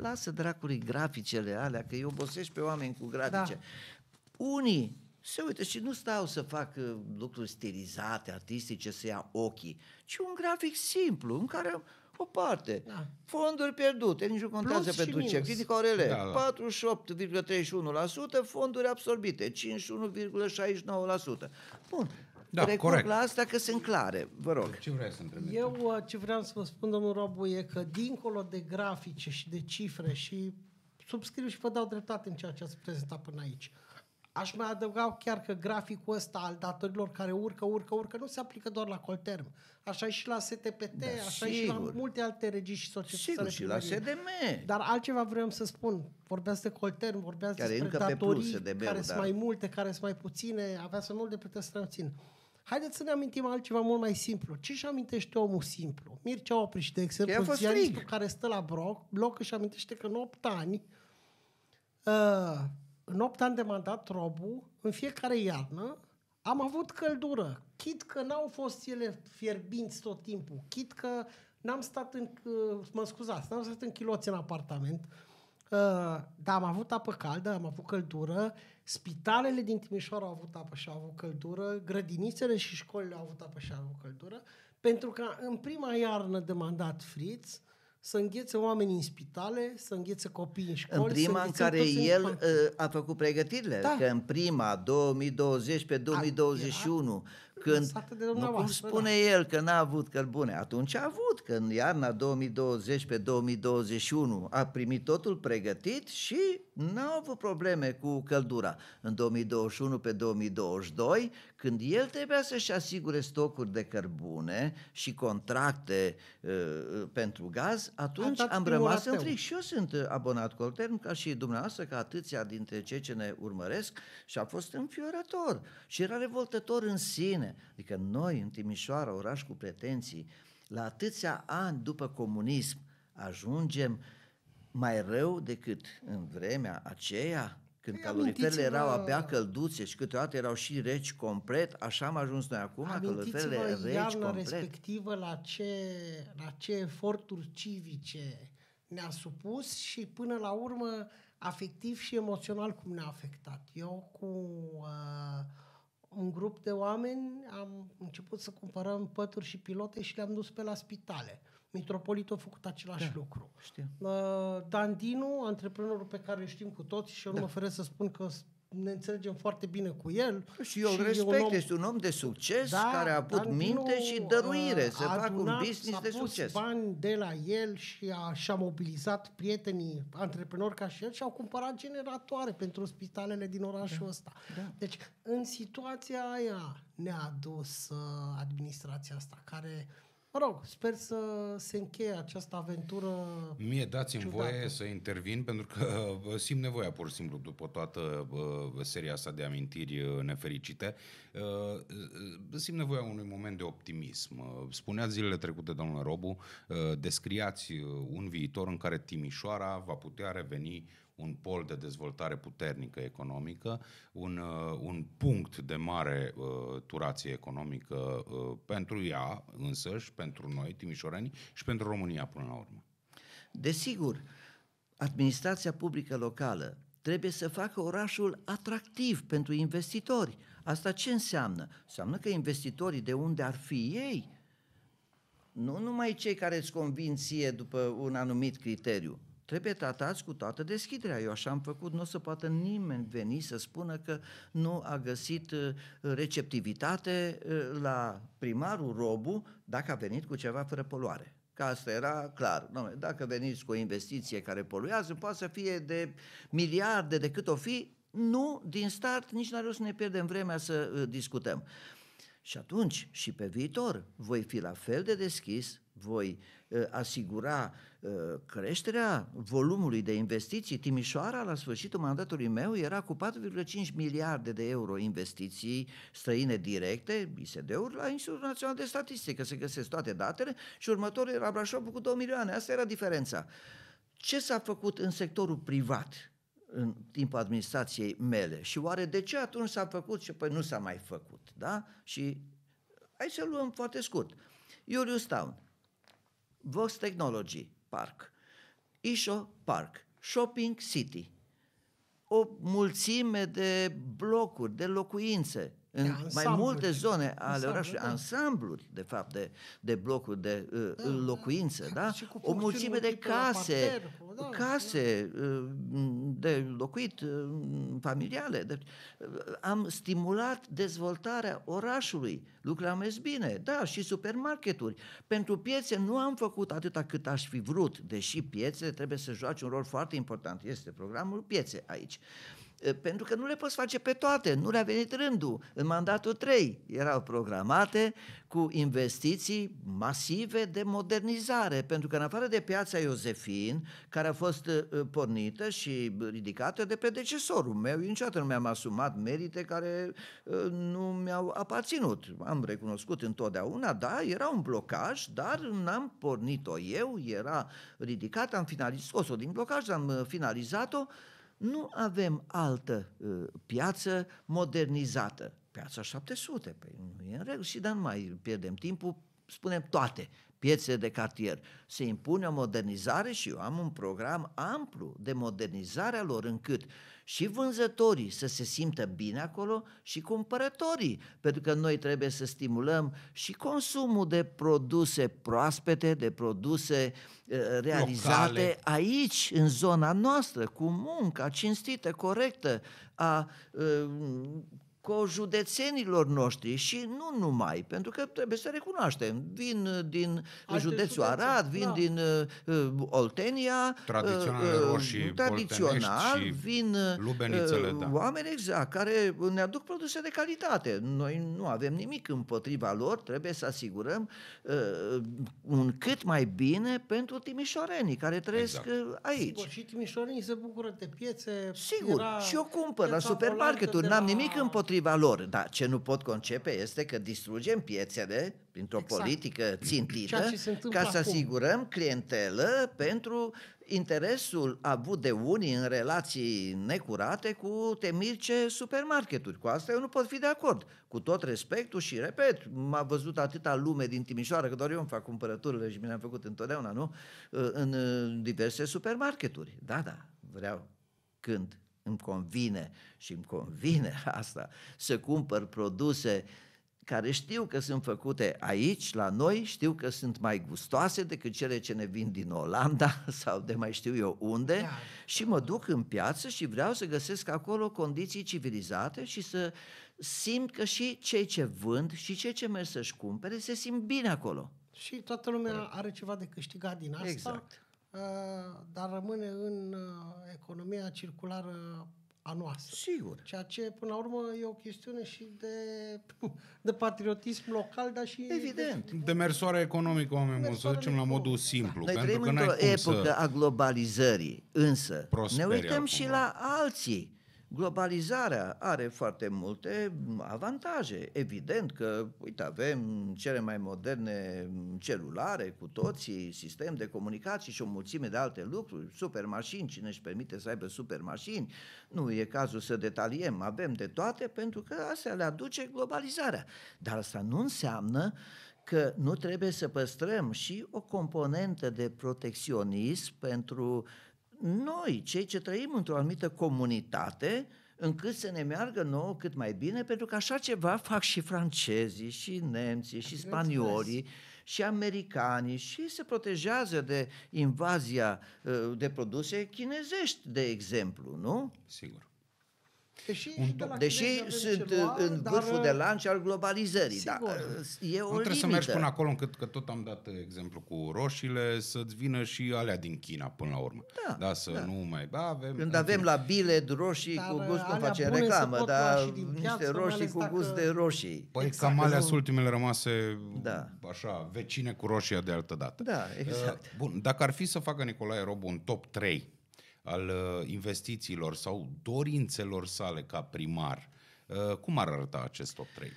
lasă dracului graficele alea, că îi obosești pe oameni cu grafice. Da. Unii se uită și nu stau să fac lucruri stilizate, artistice, să ia ochii, ci un grafic simplu în care o parte, da. fonduri pierdute, nici nu contează Plus pentru ce, critică orele, da, da. 48,31%, fonduri absorbite, 51,69%. Bun, da, Recurg corect. la asta că sunt clare, vă rog. Ce vrei să întrebi? Eu uh, ce vreau să vă spun, domnul Robu, e că dincolo de grafice și de cifre și subscriu și vă dau dreptate în ceea ce ați prezentat până aici. Aș mai adăuga chiar că graficul ăsta al datorilor care urcă, urcă, urcă, nu se aplică doar la Colterm. Așa e și la STPT, da, așa sigur. e și la multe alte regii și societăți. Sigur, și la SDM. Dar altceva vreau să spun. Vorbeați de Colterm, vorbeați care despre datorii, plus, care dar... sunt mai multe, care sunt mai puține, avea să mult de plătesc să puțin. Haideți să ne amintim altceva mult mai simplu. Ce și amintește omul simplu? Mircea Opriș, de exemplu, ziaristul care stă la bloc, bloc și amintește că în 8 ani uh, în 8 ani de mandat, Robu, în fiecare iarnă, am avut căldură. Chit că n-au fost ele fierbinți tot timpul, chit că n-am stat în, uh, mă scuzați, n-am stat în chiloți în apartament, Uh, dar am avut apă caldă, am avut căldură, spitalele din Timișoara au avut apă și au avut căldură, grădinițele și școlile au avut apă și au avut căldură, pentru că în prima iarnă de mandat Fritz să înghețe oameni în spitale, să înghețe copii în școli. În prima în care el în... Uh, a făcut pregătirile, da. că în prima, 2020 pe 2021, a, da, era când, nu cum da. spune da. el că n-a avut cărbune, atunci a avut, că în iarna 2020 pe 2021 a primit totul pregătit și n-a avut probleme cu căldura. În 2021 pe 2022, când el trebuia să-și asigure stocuri de cărbune și contracte uh, pentru gaz, atunci am rămas în fric. Și eu sunt abonat Altern, ca și dumneavoastră, ca atâția dintre cei ce ne urmăresc și a fost înfiorător și era revoltător în sine Adică noi, în Timișoara, oraș cu pretenții, la atâția ani după comunism, ajungem mai rău decât în vremea aceea, când păi, caloriferele erau abia călduțe și câteodată erau și reci complet, așa am ajuns noi acum, caloriferele reci complet. respectivă la ce, la ce eforturi civice ne-a supus și până la urmă afectiv și emoțional cum ne-a afectat. Eu cu uh, un grup de oameni am început să cumpărăm pături și pilote și le-am dus pe la spitale. Mitropolitul a făcut același da, lucru. Știu. Uh, Dandinu, antreprenorul pe care îl știm cu toți și eu da. nu mă feresc să spun că ne înțelegem foarte bine cu el. Și eu și respect, un om, este un om de succes da, care a avut minte nu, și dăruire, uh, să fac un business de succes. bani de la el și a, și-a mobilizat prietenii antreprenori ca și el și au cumpărat generatoare pentru spitalele din orașul da, ăsta. Da. Deci, în situația aia ne-a dus uh, administrația asta, care uh, Mă rog, sper să se încheie această aventură Mie dați-mi ciudată. voie să intervin pentru că simt nevoia pur și simplu după toată seria asta de amintiri nefericite. Simt nevoia unui moment de optimism. Spuneați zilele trecute, domnule Robu, descriați un viitor în care Timișoara va putea reveni un pol de dezvoltare puternică economică, un, uh, un punct de mare uh, turație economică uh, pentru ea însăși, pentru noi, timișoreni, și pentru România până la urmă. Desigur, administrația publică locală trebuie să facă orașul atractiv pentru investitori. Asta ce înseamnă? Înseamnă că investitorii de unde ar fi ei, nu numai cei care îți convin după un anumit criteriu, Trebuie tratați cu toată deschiderea. Eu așa am făcut, nu o să poată nimeni veni să spună că nu a găsit uh, receptivitate uh, la primarul Robu dacă a venit cu ceva fără poluare. Ca asta era clar. dacă veniți cu o investiție care poluează, poate să fie de miliarde de cât o fi, nu din start, nici n-are să ne pierdem vremea să uh, discutăm. Și atunci, și pe viitor, voi fi la fel de deschis voi uh, asigura uh, creșterea volumului de investiții. Timișoara, la sfârșitul mandatului meu, era cu 4,5 miliarde de euro investiții străine directe, ISD-uri, la Institutul Național de Statistică. Se găsesc toate datele și următorul era Brașov cu 2 milioane. Asta era diferența. Ce s-a făcut în sectorul privat în timpul administrației mele și oare de ce atunci s-a făcut și păi nu s-a mai făcut, da? Și hai să luăm foarte scurt. Iuliu Town, Vox Technology Park, Isho Park, Shopping City, o mulțime de blocuri, de locuințe da. în de mai multe da. zone ale ansamblu, orașului, da. ansambluri, de fapt, de, de blocuri de uh, da, locuințe, da? da? O mulțime de case, parter, da, case da. Uh, de locuit, uh, familiale. Deci, am stimulat dezvoltarea orașului. lucrăm am bine, da, și supermarketuri. Pentru piețe nu am făcut atâta cât aș fi vrut, deși piețele trebuie să joace un rol foarte important. Este programul piețe aici. Uh, Eh, pentru că nu le poți face pe toate, nu le-a venit rândul. În mandatul 3 erau programate cu investiții masive de modernizare, pentru că în afară de piața Iosefin, care a fost eh, eh, pornită și ridicată de predecesorul meu, eu niciodată nu mi-am asumat merite care nu mi-au aparținut. Am recunoscut întotdeauna, da, era un blocaj, dar n-am pornit-o eu, era ridicată, am finalizat, scos-o din blocaj, am finalizat-o, nu avem altă uh, piață modernizată. Piața 700, păi nu e în regulă și dar nu mai pierdem timpul, spunem toate piețele de cartier. Se impune o modernizare și eu am un program amplu de modernizare a lor, încât și vânzătorii să se simtă bine acolo și cumpărătorii, pentru că noi trebuie să stimulăm și consumul de produse proaspete, de produse uh, realizate Locale. aici, în zona noastră, cu munca cinstită, corectă, a uh, cojudețenilor noștri și nu numai, pentru că trebuie să recunoaștem, vin uh, din Alte județul județe, Arad, vin da. din uh, uh Oltenia, uh, tradițional, uh, roșii, tradițional vin uh, da. oameni exact, care ne aduc produse de calitate. Noi nu avem nimic împotriva lor, trebuie să asigurăm uh, un cât mai bine pentru timișorenii care trăiesc exact. aici. Sigur, și timișorenii se bucură de piețe. Sigur, și eu cumpăr la supermarketuri, n-am la... nimic împotriva împotriva lor. Dar ce nu pot concepe este că distrugem piețele printr-o exact. politică țintită ca să acum. asigurăm clientelă pentru interesul avut de unii în relații necurate cu temirce supermarketuri. Cu asta eu nu pot fi de acord. Cu tot respectul și, repet, m-a văzut atâta lume din Timișoara, că doar eu îmi fac cumpărăturile și mi le-am făcut întotdeauna, nu? În diverse supermarketuri. Da, da, vreau când îmi convine și îmi convine [laughs] asta să cumpăr produse care știu că sunt făcute aici, la noi, știu că sunt mai gustoase decât cele ce ne vin din Olanda [laughs] sau de mai știu eu unde da. și mă duc în piață și vreau să găsesc acolo condiții civilizate și să simt că și cei ce vând și cei ce merg să-și cumpere se simt bine acolo. Și toată lumea are ceva de câștigat din asta. Exact Eh, dar rămâne în eh, economia circulară a noastră. Sigur. Ceea ce, până la urmă, e o chestiune și de, [laughs] de patriotism local, dar și... Evident. De, de mersoare economică, oameni buni, să zicem la modul simplu. Da. Noi trăim într-o epocă să... a globalizării, însă Prosperi ne uităm acum. și la alții Globalizarea are foarte multe avantaje. Evident că, uite, avem cele mai moderne celulare cu toții, sistem de comunicații și o mulțime de alte lucruri, supermașini, cine își permite să aibă supermașini, nu e cazul să detaliem, avem de toate pentru că astea le aduce globalizarea. Dar asta nu înseamnă că nu trebuie să păstrăm și o componentă de protecționism pentru uh, noi, cei ce trăim într-o anumită comunitate, încât să ne meargă nouă cât mai bine, pentru că așa ceva fac și francezii, și nemții, și spaniolii, și americanii, și se protejează de invazia uh, de produse chinezești, de exemplu, nu? Sigur. Deși, un, de deși sunt ceva, în dar... vârful uh, de lanț al globalizării. Sigur. Da, e o nu trebuie limită. să mergi până acolo încât, că tot am dat uh, exemplu cu roșiile, să-ți vină și alea din China până la urmă. Da, da să da. nu mai da, avem. Când avem timp. la bile roșii dar, cu gust, nu face reclamă, dar niște roșii cu gust de roșii. Păi exact, cam alea sunt ultimele rămase da. așa, vecine cu roșia de altă dată. Da, exact. Uh, bun, dacă ar fi să facă Nicolae Robu un top 3 al uh, investițiilor sau dorințelor sale ca primar, uh, cum ar arăta acest top 3?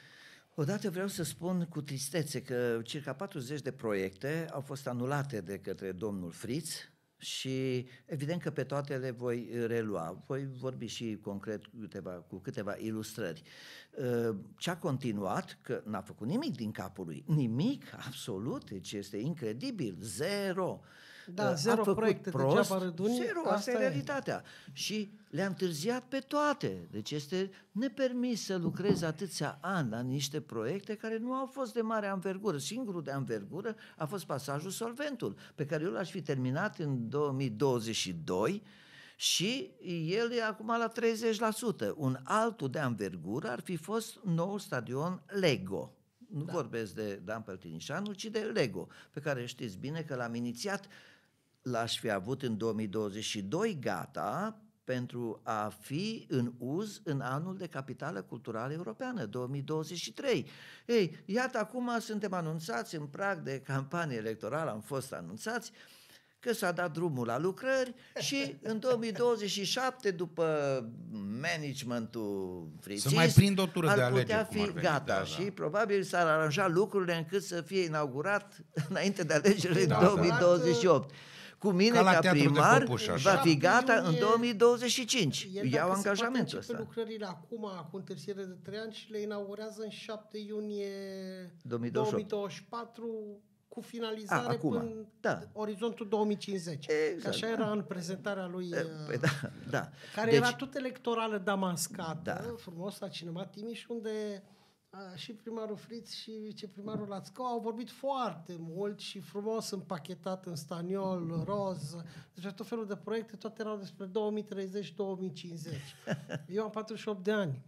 Odată vreau să spun cu tristețe că circa 40 de proiecte au fost anulate de către domnul Friț și evident că pe toate le voi relua. Voi vorbi și concret câteva, cu câteva ilustrări. Uh, ce a continuat, că n-a făcut nimic din capul lui, nimic absolut, deci este incredibil, zero. Da, ă, zero a făcut proiecte deci prost, degeaba răduni, Zero, asta, asta e realitatea. Și le-a întârziat pe toate. Deci este nepermis să lucrezi atâția ani la niște proiecte care nu au fost de mare anvergură. Singurul de anvergură a fost pasajul Solventul, pe care eu l-aș fi terminat în 2022 și el e acum la 30%. Un altul de anvergură ar fi fost nou stadion Lego nu da. vorbesc de Dan Peltinișanu, ci de Lego, pe care știți bine că l-am inițiat l-aș fi avut în 2022 gata pentru a fi în uz în anul de capitală culturală europeană, 2023. Ei, iată, acum suntem anunțați în prag de campanie electorală, am fost anunțați, uh, că s-a dat drumul la lucrări și în 2027, după managementul frițist, să mai prind o tură ar de putea fi ar gata. Da, da. Și probabil s-ar aranja lucrurile încât să fie inaugurat [laughs] înainte de alegerile da, 2028. Da. Cu mine ca, ca primar Copuș, va fi gata în 2025. Iau angajamentul ăsta. lucrările acum, cu întârziere de 3 ani și le inaugurează în 7 iunie 2024 cu finalizare A, acum. până da. orizontul 2050. Exact. Că așa era în prezentarea lui, e, uh, păi da, da. care deci, era tot electorală damascată, da. frumos la Cinema Timiș, unde uh, și primarul Friț și viceprimarul Lațcău au vorbit foarte mult și frumos împachetat în staniol, roz, deci tot felul de proiecte, toate erau despre 2030-2050. Eu am 48 de ani.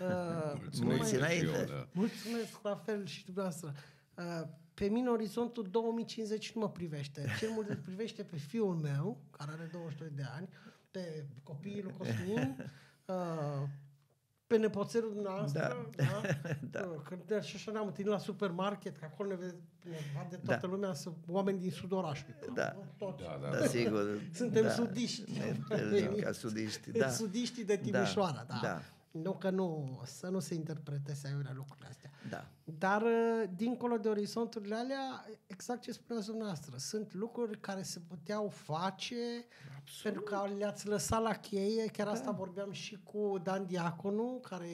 Mulțumesc, uh, mulțumesc, da. mulțumesc la fel și dumneavoastră. Uh, pe mine orizontul 2050 nu mă privește. Cel mult privește pe fiul meu, care are 22 de ani, pe copiii lui Cosmin, [laughs] uh, pe nepoțelul dumneavoastră, da. da? [laughs] da. Uh, când și așa ne-am întâlnit la supermarket, că acolo ne vede da. toată da. lumea, sunt oameni din sud orașului. Da. da. Da, da, da, sigur. [laughs] Suntem da. sudiști. Ne ca sudiști, da. Sudiștii de da. Timișoara, da. da. da. Nu că nu, să nu se interpreteze aiurea lucrurile astea. Da. Dar, uh, dincolo de orizonturile alea, exact ce spuneați dumneavoastră, sunt lucruri care se puteau face Absolut. pentru că le-ați lăsat la cheie. Chiar da. asta vorbeam și cu Dan Diaconu, care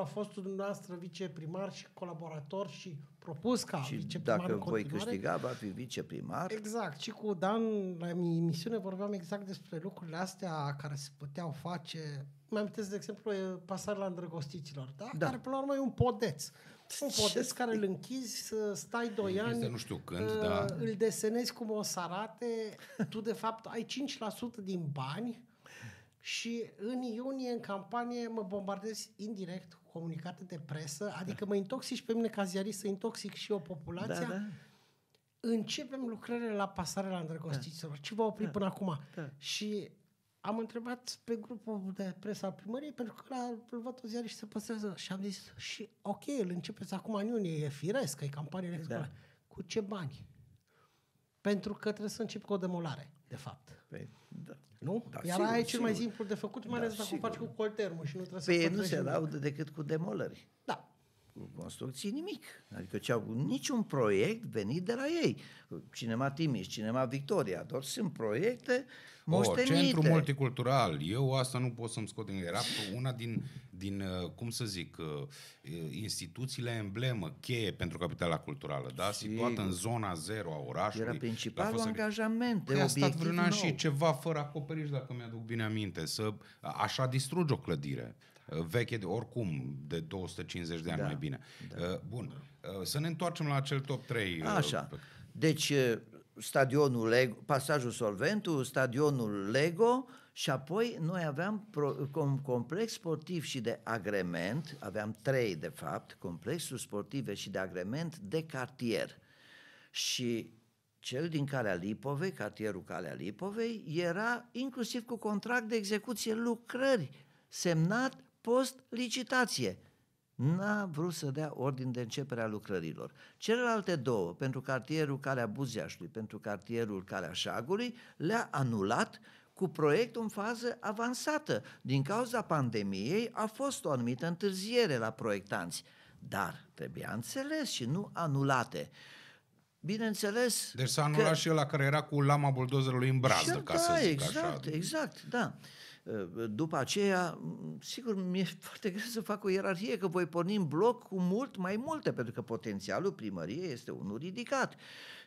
a fost dumneavoastră viceprimar și colaborator și propus ca și viceprimar dacă voi câștiga, va fi viceprimar. Exact. Și cu Dan, la emisiune, vorbeam exact despre lucrurile astea care se puteau face mi-am de exemplu, pasarela îndrăgostiților, da? da? Care, până la urmă, e un podeț. Un podeț Ce? care îl închizi, stai doi ani, nu știu când, uh, da. îl desenezi cum o să arate, tu, de fapt, ai 5% din bani și în iunie, în campanie, mă bombardez indirect cu comunicate de presă, da. adică da. mă intoxici pe mine ca ziarist, să intoxic și eu populația. Da, da începem lucrările la pasarea la îndrăgostiților. Da. Ce v-a oprit da. până acum? Da. Și am întrebat pe grupul de presa al primăriei, pentru că la îl văd o ziare și se păstrează. Și am zis, și ok, îl începeți acum în iunie, e firesc, e campanie da. electorală. Da. Cu ce bani? Pentru că trebuie să încep cu o demolare, de fapt. Pe, păi, da. Nu? Da, Iar sigur, aia e cel mai simplu de făcut, mai da, ales dacă sigur. faci cu coltermul și nu trebuie pe să... Pe păi, nu se laudă decât cu demolări. Da, cu construcții nimic. Adică ce au niciun proiect venit de la ei. Cinema Timiș, Cinema Victoria, doar sunt proiecte moștenite. O, centru multicultural. Eu asta nu pot să-mi scot din Era una din, din, uh, cum să zic, uh, uh, instituțiile emblemă, cheie pentru capitala culturală, da? Situată în zona zero a orașului. Era principalul fost... angajament, păi a stat vreun an și ceva fără acoperiș, dacă mi-aduc bine aminte, să așa distrugi o clădire veche de oricum, de 250 de ani da, mai bine. Da. Uh, bun, uh, să ne întoarcem la acel top 3. Uh, Așa, deci stadionul Lego, pasajul Solventu, stadionul Lego și apoi noi aveam pro, un complex sportiv și de agrement, aveam trei de fapt, complexul sportive și de agrement de cartier. Și cel din Calea Lipovei, cartierul Calea Lipovei, era inclusiv cu contract de execuție lucrări semnat post-licitație. N-a vrut să dea ordin de începere a lucrărilor. Celelalte două, pentru cartierul Calea Buziașului, pentru cartierul Calea Șagului, le-a anulat cu proiectul în fază avansată. Din cauza pandemiei a fost o anumită întârziere la proiectanți, dar trebuia înțeles și nu anulate. Bineînțeles... Deci s-a anulat că... și la care era cu lama buldozerului în brază, ca da, să zic exact, așa. Exact, adică- exact, da. Ă, după aceea, sigur, mi-e [laughs] foarte greu să fac o ierarhie, că voi porni în bloc cu mult mai multe, pentru că potențialul primăriei este unul ridicat.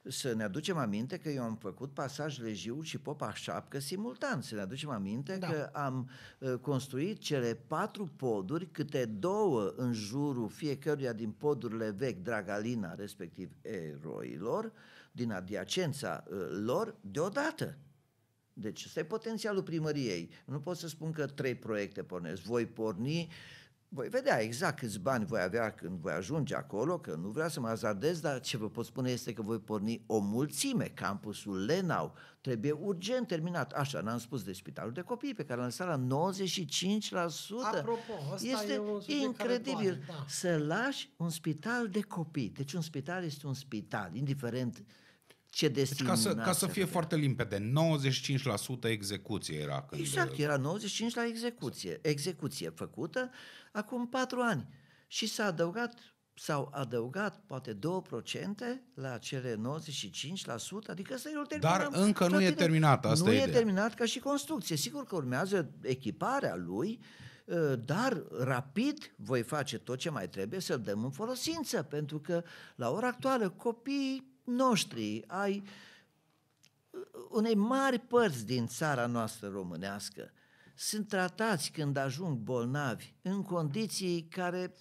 Să ne aducem aminte că eu am făcut pasaj Lejiu și Popa Șapcă simultan. Să ne aducem aminte da. că am ă, construit cele patru poduri, câte două în jurul fiecăruia din podurile vechi, Dragalina, respectiv eroilor, din adiacența ă, lor, deodată. Deci ăsta e potențialul primăriei. Nu pot să spun că trei proiecte pornesc. Voi porni voi vedea exact câți bani voi avea când voi ajunge acolo, că nu vreau să mă azardez, dar ce vă pot spune este că voi porni o mulțime. Campusul Lenau trebuie urgent terminat. Așa, n-am spus de spitalul de copii pe care l-am lăsat la 95%. Apropo, asta este e un incredibil doare, da. să lași un spital de copii. Deci un spital este un spital, indiferent uh, ce destin deci ca să, ca să fie avea. foarte limpede, 95% execuție era. Când exact, uh, era 95% la execuție. Execuție făcută acum 4 ani. Și s-a adăugat s-au adăugat poate 2% la cele 95%, adică să îl Dar încă nu e terminat, asta Nu e, e terminat ca și construcție. Sigur că urmează echiparea lui, uh, dar rapid voi face tot ce mai trebuie să-l dăm în folosință, pentru că la ora actuală copiii noștri, ai unei mari părți din țara noastră românească, sunt tratați când ajung bolnavi în condiții care...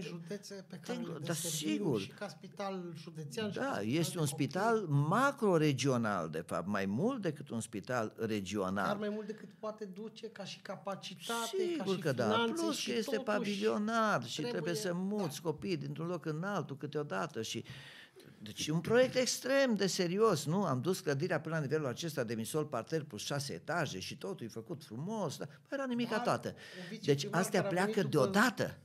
4-5 județe pe care le da, sigur. și ca spital județean. Da, spital este un spital macro-regional, de fapt, mai mult decât un spital regional. Dar mai mult decât poate duce ca și capacitate, sigur ca și că da, plus și că este pavilionar și trebuie, trebuie să muți da. copiii dintr-un loc în altul câteodată și... Uh, deci un proiect extrem de serios, nu? Am dus clădirea până la nivelul acesta de misol parter plus șase etaje și totul e făcut frumos, dar păi era nimic Mar, toată. Deci astea pleacă deodată.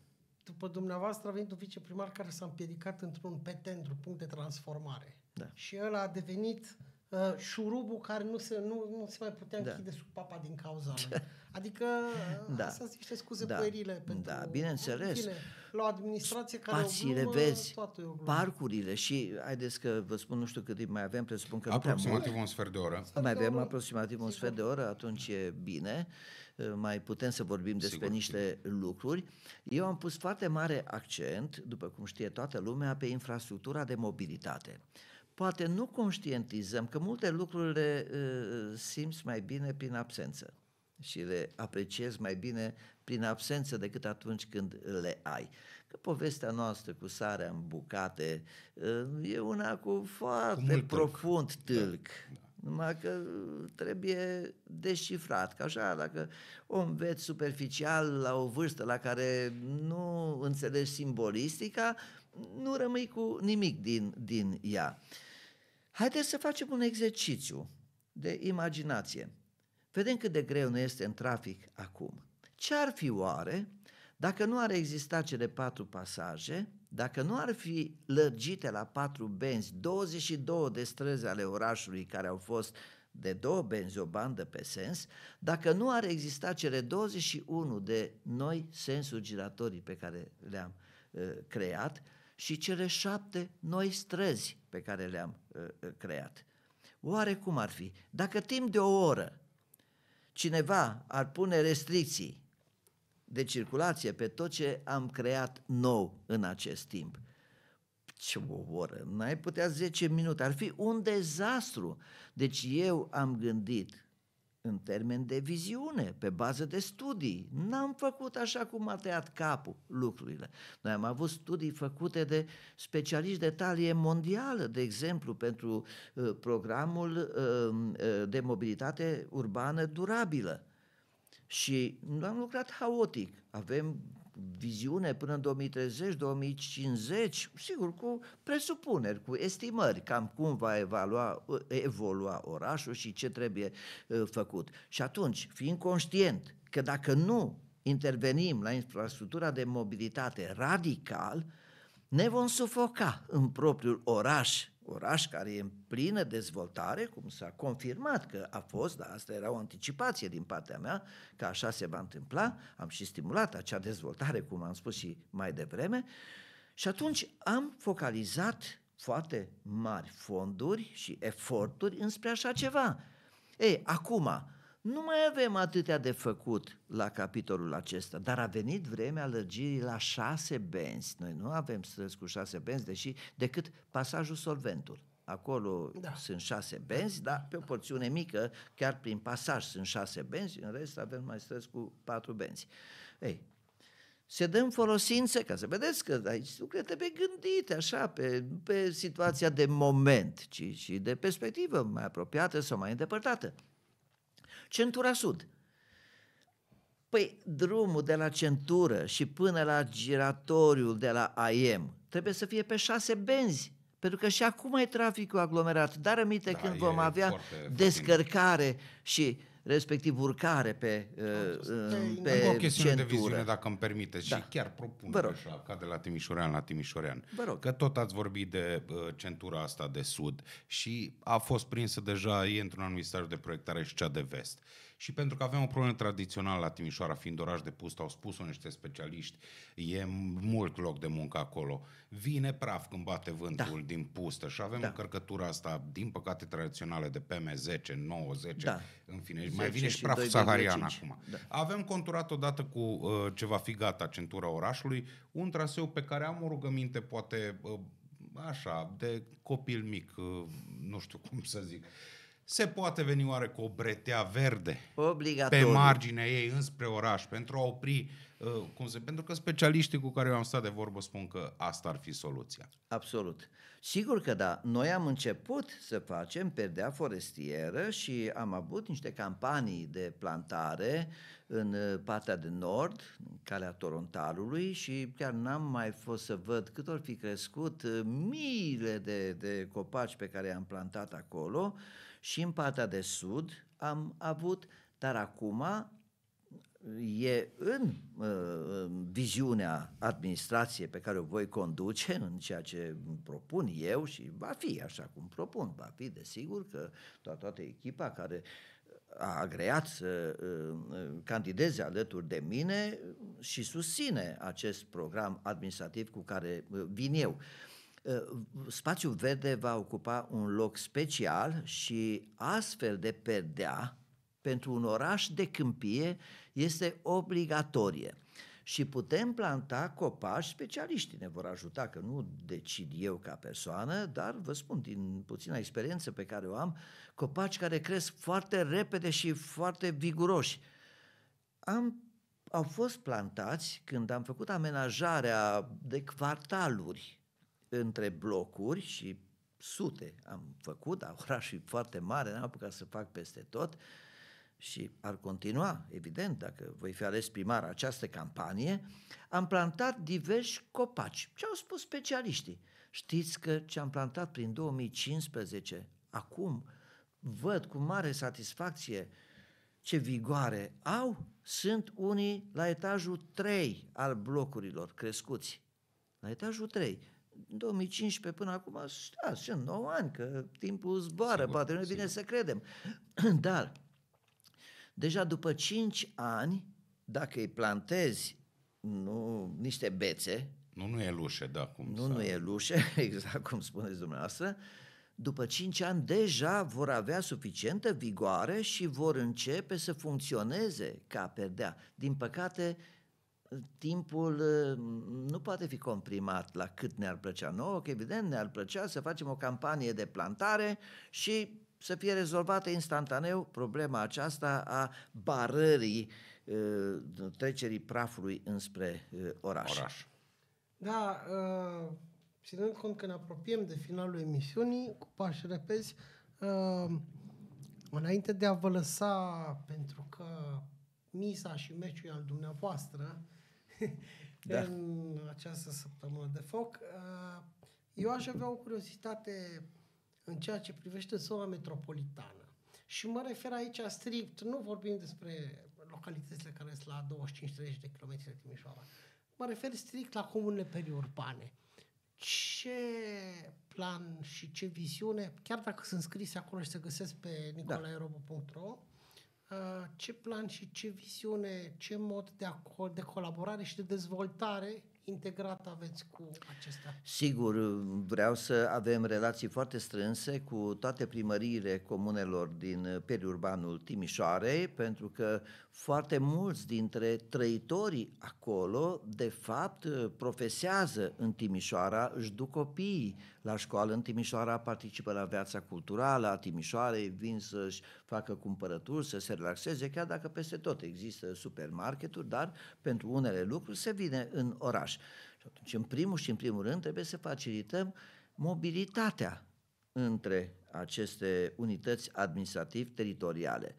După, dumneavoastră a venit un viceprimar care s-a împiedicat într-un petendru pentru punct de transformare. Da. Și el a devenit uh, șurubul care nu se, nu, nu se mai putea da. închide sub papa din cauza lui. Da. Adică [laughs] da. astea sunt niște scuze da. puerile. Da, pentru, da, bineînțeles. Fine, la o administrație Spațiile, care o glumă, vezi, toată o glumă. parcurile și haideți că vă spun, nu știu cât timp mai avem, presupun că Aproximativ prea un sfert de oră. Mai avem aproximativ un sfert de oră, atunci e bine. Uh, mai putem să vorbim despre Sigur, niște lucruri. Eu am pus foarte mare accent, după cum știe toată lumea, pe infrastructura de mobilitate poate nu conștientizăm că multe lucruri le uh, simți mai bine prin absență și le apreciezi mai bine prin absență decât atunci când le ai. Că povestea noastră cu sarea în bucate uh, e una cu foarte cu profund tâlc. Da. tâlc. Da. Numai că trebuie deșifrat, că așa, dacă o înveți superficial la o vârstă la care nu înțelegi simbolistica, nu rămâi cu nimic din, din ea. Uh, Haideți să facem un exercițiu de imaginație. Vedem cât de greu ne este în trafic acum. Ce ar fi oare dacă nu ar exista cele patru pasaje, dacă nu ar fi lărgite la patru benzi 22 de străzi ale orașului care au fost de două benzi o bandă pe sens, dacă nu ar exista cele 21 de noi sensuri giratorii pe care le-am uh, creat și cele șapte noi străzi pe care le-am uh, creat. Oare cum ar fi? Dacă timp de o oră cineva ar pune restricții de circulație pe tot ce am creat nou în acest timp, ce o oră, n-ai putea 10 minute, ar fi un dezastru. Deci eu am gândit în termen de viziune, pe bază de studii. N-am făcut așa cum a tăiat capul lucrurile. Noi am avut studii făcute de specialiști de talie mondială, de exemplu, pentru uh, programul uh, uh, de mobilitate urbană durabilă. Și nu am lucrat haotic. Avem viziune până în 2030-2050, sigur, cu presupuneri, cu estimări, cam cum va evalua, evolua orașul și ce trebuie uh, făcut. Și atunci, fiind conștient că dacă nu intervenim la infrastructura de mobilitate radical, ne vom sufoca în propriul oraș oraș care e în plină dezvoltare, cum s-a confirmat că a fost, dar asta era o anticipație din partea mea, că așa se va întâmpla, am și stimulat acea dezvoltare, cum am spus și mai devreme, și atunci am focalizat foarte mari fonduri și eforturi înspre așa ceva. Ei, acum, nu mai avem atâtea de făcut la capitolul acesta, dar a venit vremea lărgirii la șase benzi. Noi nu avem străzi cu șase benzi, deși decât pasajul Solventul. Acolo da. sunt șase benzi, dar pe o da. porțiune mică, chiar prin pasaj sunt șase benzi, în rest avem mai străzi cu patru benzi. Ei, se dă în folosință, ca să vedeți că aici lucrurile trebuie gândite așa, pe, pe situația de moment, ci și de perspectivă mai apropiată sau mai îndepărtată centura sud. Păi drumul de la centură și până la giratoriul de la AM trebuie să fie pe șase benzi, pentru că și acum e traficul aglomerat, dar aminte da, când vom avea foarte, descărcare foarte... și respectiv urcare pe, uh, pe o chestiune centură. de viziune, dacă îmi permiteți, da. și chiar propun așa, ca de la Timișorean la Timișorean, Vă rog. că tot ați vorbit de uh, centura asta de sud și a fost prinsă deja, e într-un anumit stadiu de proiectare și cea de vest și pentru că avem o problemă tradițională la Timișoara, fiind oraș de pustă, au spus-o niște specialiști, e mult loc de muncă acolo. Vine praf când bate vântul da. din pustă și avem da. încărcătura asta, din păcate, tradițională de PM10, 9, 10, da. în fine, 10 mai vine și, și saharian acum. Da. Avem conturat odată cu uh, ce va fi gata centura orașului, un traseu pe care am o rugăminte, poate uh, așa, de copil mic, uh, nu știu cum să zic. Uh, se poate veni oare cu o bretea verde Obligatoriu. pe marginea ei înspre oraș pentru a opri, uh, cum se, pentru că specialiștii cu care eu am stat de vorbă spun că asta ar fi soluția. Absolut. Sigur că da. Noi am început să facem perdea forestieră și am avut niște campanii de plantare în uh, partea de nord, în calea Torontalului și chiar n-am mai fost să văd cât or fi crescut uh, miile de, de copaci pe care i-am plantat acolo și în partea de sud am avut, dar acum e în uh, viziunea administrației pe care o voi conduce, în ceea ce propun eu și va fi așa cum propun, va fi desigur că toată, toată echipa care a agreat să uh, uh, candideze alături de mine și susține acest program administrativ cu care uh, vin eu. Uh, Ă, spațiul verde va ocupa un loc special și astfel de perdea pentru un oraș de câmpie este obligatorie și putem planta copaci, specialiștii ne vor ajuta, că nu decid eu ca persoană, dar vă spun din puțina experiență pe care o am, copaci care cresc foarte repede și foarte viguroși. Am, au fost plantați când am făcut amenajarea de quartaluri între blocuri și sute am făcut, dar orașul e foarte mare, n-am apucat să fac peste tot și ar continua, evident, dacă voi fi ales primar această campanie, am plantat diversi copaci. Ce au spus specialiștii? Știți că ce am plantat prin 2015, acum, văd cu mare satisfacție ce vigoare au, sunt unii la etajul 3 al blocurilor crescuți. La etajul 3 2015 până acum, da, sunt 9 ani, că timpul zboară, sigur, poate nu sigur. să credem. [clears throat] Dar, deja după 5 ani, dacă îi plantezi nu, niște bețe, nu, nu e lușe, da. Cum nu, nu e lușe, [laughs] exact cum spuneți dumneavoastră. După 5 ani deja vor avea suficientă vigoare și vor începe să funcționeze ca perdea. Din păcate, uh, timpul uh, nu poate fi comprimat la cât ne-ar plăcea nouă, că evident ne-ar plăcea să facem o campanie de plantare și să fie rezolvată instantaneu problema aceasta a barării uh, trecerii prafului înspre uh, oraș. oraș. Da, ținând cont că ne apropiem de finalul emisiunii, cu pași repezi, înainte de a vă lăsa, pentru că misa și meciul al dumneavoastră, [laughs] da. în această săptămână de foc. Uh, eu aș avea o curiozitate în ceea ce privește zona metropolitană. Și mă refer aici strict, nu vorbim despre localitățile care sunt la 25-30 de km de Timișoara. Mă refer strict la comunele periurbane. Ce plan și ce viziune, chiar dacă sunt scrise acolo și se găsesc pe nicolaerobu.ro, da Uh, ce plan și ce viziune, ce mod de, de colaborare și de dezvoltare integrat aveți cu acestea? Sigur, vreau să avem relații foarte strânse cu toate primăriile comunelor din periurbanul Timișoarei, pentru că foarte mulți dintre trăitorii acolo, de fapt, profesează în Timișoara, își duc copiii la școală în Timișoara, participă la viața culturală a Timișoarei, vin să-și facă cumpărături, să se relaxeze, chiar dacă peste tot există supermarketuri, dar pentru unele lucruri se vine în oraș. Și atunci, în primul și în primul rând, trebuie să facilităm mobilitatea între aceste unități administrativ-teritoriale.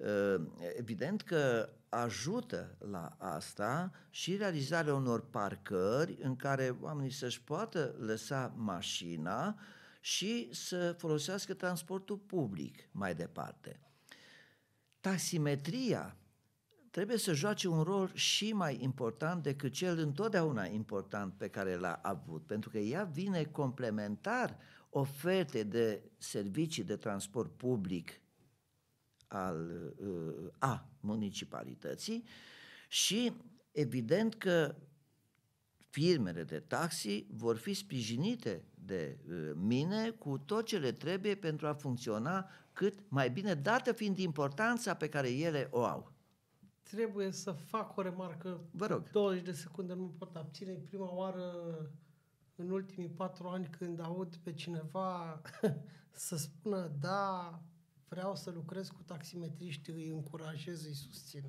Ă, evident că ajută la asta și realizarea unor parcări în care oamenii să-și poată lăsa mașina și să folosească transportul public mai departe. Taximetria trebuie să joace un rol și mai important decât cel întotdeauna important pe care l-a avut, pentru că ea vine complementar oferte de servicii de transport public al, uh, a municipalității și evident că firmele de taxi vor fi sprijinite de uh, mine cu tot ce le trebuie pentru a funcționa cât mai bine, dată fiind importanța pe care ele o au. Trebuie să fac o remarcă. Vă rog. 20 de secunde nu pot abține. Prima oară în ultimii patru ani când aud pe cineva [laughs] să spună da, vreau să lucrez cu taximetriști, îi încurajez, îi susțin.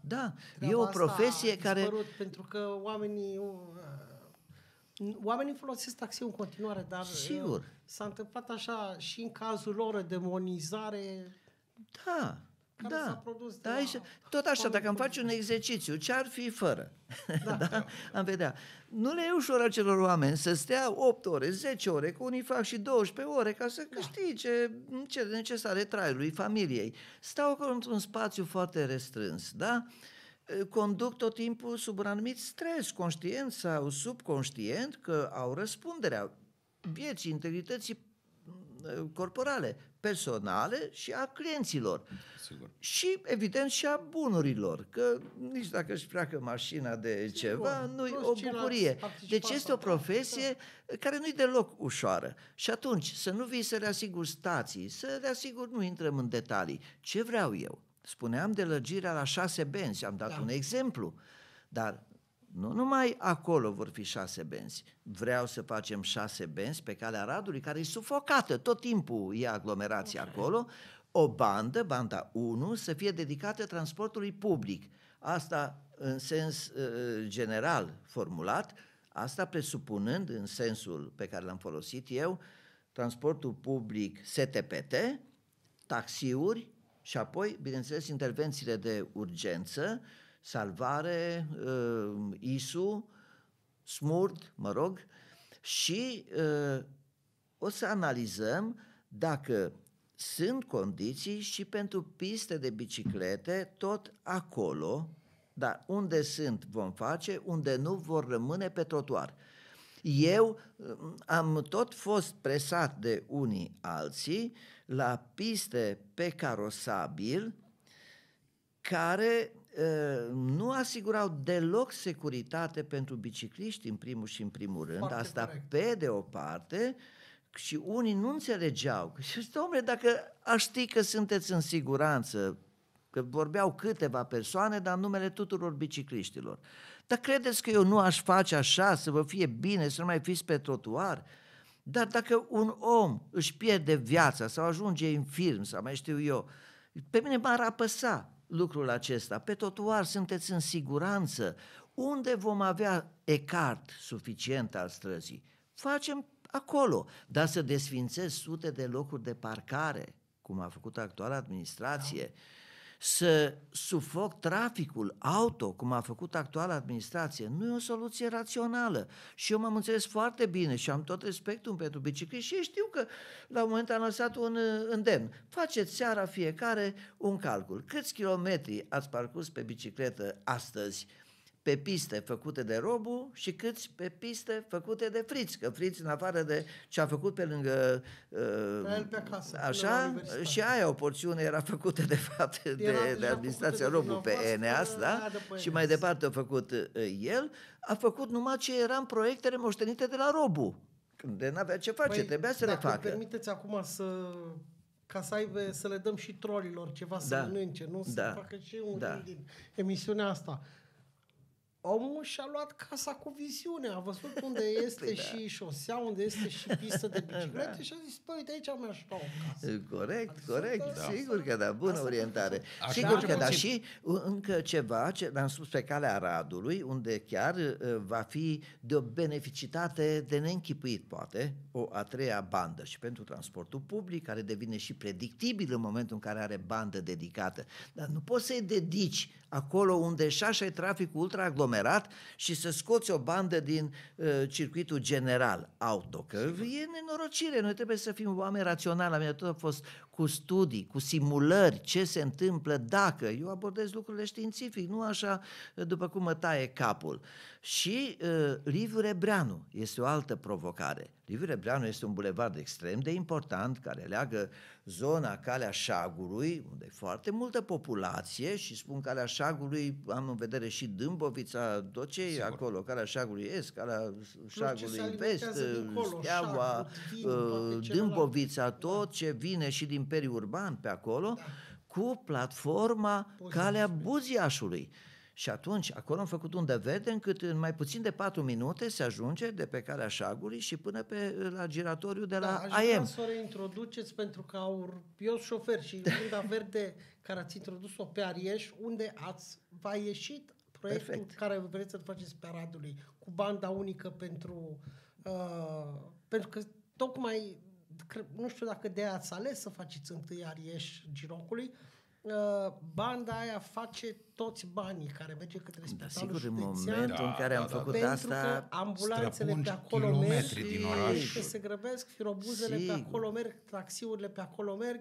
Da, e o profesie care... Pentru că oamenii uh, Oamenii folosesc taxiul în continuare, dar uh, Sigur. s-a întâmplat așa și în cazul lor demonizare. Da care da, s-a produs da, de aici, la, Tot așa, dacă am face un exercițiu, ce ar fi fără? Da, da? [laughs] Da. Am vedea. Nu le e ușor acelor oameni să stea 8 ore, 10 ore, cu unii fac și 12 ore ca să da. câștige da. ce necesare traiului, familiei. Stau acolo într-un spațiu foarte restrâns, da? conduc tot timpul sub un anumit stres, conștient sau subconștient, că au răspunderea vieții, integrității mm, corporale, personale și a clienților. Sigur. Și, evident, și a bunurilor, că nici dacă își pleacă mașina de Sigur. ceva, nu e o bucurie. Deci este o profesie da. care nu-i deloc ușoară. Și atunci, să nu vii să le asiguri stații, să le asiguri, nu intrăm în detalii. Ce vreau eu? Spuneam de lărgirea la șase benzi, am dat da. un exemplu, dar nu numai acolo vor fi șase benzi. Vreau să facem șase benzi pe calea Radului, care e sufocată, tot timpul e aglomerație okay. acolo, o bandă, banda 1, să fie dedicată transportului public. Asta în sens uh, general formulat, asta presupunând în sensul pe care l-am folosit eu, transportul public STPT, taxiuri și apoi, bineînțeles, intervențiile de urgență, uh, salvare, uh, Isu, smurt, mă rog, și uh, o să analizăm dacă sunt condiții și pentru piste de biciclete tot acolo, dar unde sunt vom face, unde nu vor rămâne pe trotuar. Eu uh, am tot fost presat de unii alții la piste pe carosabil care nu asigurau deloc securitate pentru bicicliști în primul și în primul rând, Foarte asta corect. pe de o parte, și unii nu înțelegeau. Și [laughs] domnule, dacă aș ști că sunteți în siguranță, că vorbeau câteva persoane, dar în numele tuturor bicicliștilor. Dar credeți că eu nu aș face așa, să vă fie bine, să nu mai fiți pe trotuar? Dar dacă un om își pierde viața sau ajunge infirm sau mai știu eu, pe mine m-ar apăsa lucrul acesta. Pe totuar sunteți în siguranță. Unde vom avea ecart suficient al străzii? Facem acolo, dar să desfințez sute de locuri de parcare, cum a făcut actuala administrație, da să sufoc traficul auto, cum a făcut actuala administrație, nu e o soluție rațională. Și eu m-am înțeles foarte bine și am tot respectul pentru bicicliști și știu că la un moment am lăsat un uh, îndemn. Faceți seara fiecare un calcul. Câți kilometri ați parcurs pe bicicletă astăzi? pe piste făcute de robu și câți pe piste făcute de friți, că friți în afară de ce a făcut pe lângă uh, el pe acasă, așa, și aia o porțiune era făcută de fapt de, de, de administrația robu pe Eneas, da? Uh, și mai departe a făcut uh, el, a făcut numai ce era în proiectele moștenite de la robu. Când n-avea ce face, păi, trebuia să le facă. permiteți acum să ca să aibă, să le dăm și trolilor ceva da. să mănânce, nu da. să facă și un da. din emisiunea asta omul și-a luat casa cu viziune. a văzut unde [laughs] este păi, da. și șosea, unde este și pistă de [laughs] biciclete da. și a zis, păi, de aici mi-aș lua o casă. Corect, adică, corect, da. sigur că da, bună Asta orientare. Așa sigur că da, și încă ceva, ce, am spus pe calea Radului, unde chiar va fi de o beneficitate de neînchipuit, poate, o a treia bandă și pentru transportul public, care devine și predictibil în momentul în care are bandă dedicată. Dar nu poți să-i dedici acolo unde și așa e traficul ultraaglomerat și să scoți o bandă din uh, circuitul general auto. Că e nenorocire, noi trebuie să fim oameni raționali. La mine tot a fost cu studii, cu simulări, ce se întâmplă dacă. Eu abordez lucrurile științific, nu așa după cum mă taie capul. Și uh, Liviu Rebreanu este o altă provocare. Liviu Rebreanu este un bulevard extrem de important care leagă zona Calea Șagului, unde e foarte multă populație și spun Calea Șagului, am în vedere și Dâmbovița, tot ce e acolo, Calea Șagului Est, Calea Șagului Vest, uh, Steaua, uh, Dâmbovița, tot da. ce vine și din urban, pe acolo da. cu platforma Buziașului. Calea Buziașului. Și atunci, acolo am făcut unde verde, încât în mai puțin de 4 minute se ajunge de pe calea Șagului și până pe la giratoriu de da, la da, AM. Aș să o reintroduceți pentru că au, eu șofer și unda [laughs] verde care ați introdus-o pe Arieș, unde ați, va ieșit proiectul Perfect. care vreți să-l faceți pe Aradului cu banda unică pentru... Uh, pentru că tocmai nu știu dacă de ați ales să faceți întâi arieș girocului, uh, banda aia face toți banii care merge către da, spitalul sigur, în momentul da, în care am da, da făcut da. pentru asta că ambulanțele pe acolo merg din oraș. se grăbesc, firobuzele sigur. pe acolo merg, taxiurile pe acolo merg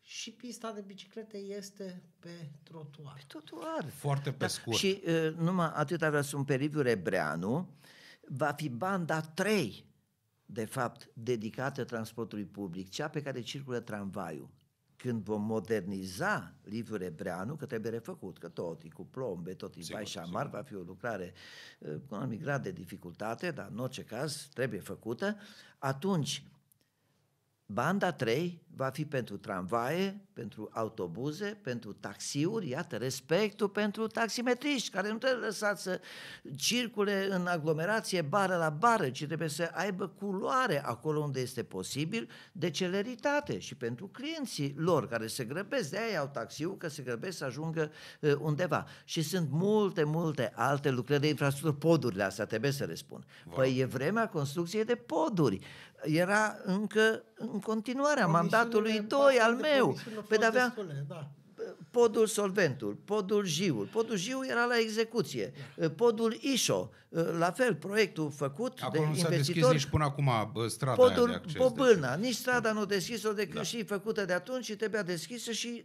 și pista de biciclete este pe trotuar. Pe trotuar. Foarte pe da. scurt. Și uh, numai atâta vreau să un Periviu Rebreanu va fi banda 3 de fapt, dedicată transportului public, cea pe care circulă tramvaiul. Când vom moderniza Liviu Rebreanu, că trebuie refăcut, că tot e cu plombe, tot e sigur, bai și amar, sigur. va fi o lucrare uh, cu un anumit grad de dificultate, dar în orice caz trebuie făcută, atunci Banda 3 va fi pentru tramvaie, pentru autobuze, pentru taxiuri, iată, respectul pentru taximetriști, care nu trebuie lăsat să circule în aglomerație bară la bară, ci trebuie să aibă culoare acolo unde este posibil, de celeritate și pentru clienții lor care se grăbesc, de aia au taxiul, că se grăbesc să ajungă ă, undeva. Și sunt multe, multe alte lucrări de infrastructură, podurile astea, trebuie să le spun. Wow. Păi e vremea construcției de poduri era încă în continuarea mandatului 2 al meu. Pe de avea... Destule, da podul Solventul, podul Jiul. Podul Jiu era la execuție. Da. Podul Ișo, la fel, proiectul făcut Acolo de nu s-a investitor. deschis nici până acum strada Podul aia de acces Bobâlna, deci- de... nici strada da. nu deschisă de decât da. și făcută de atunci și trebuia deschisă și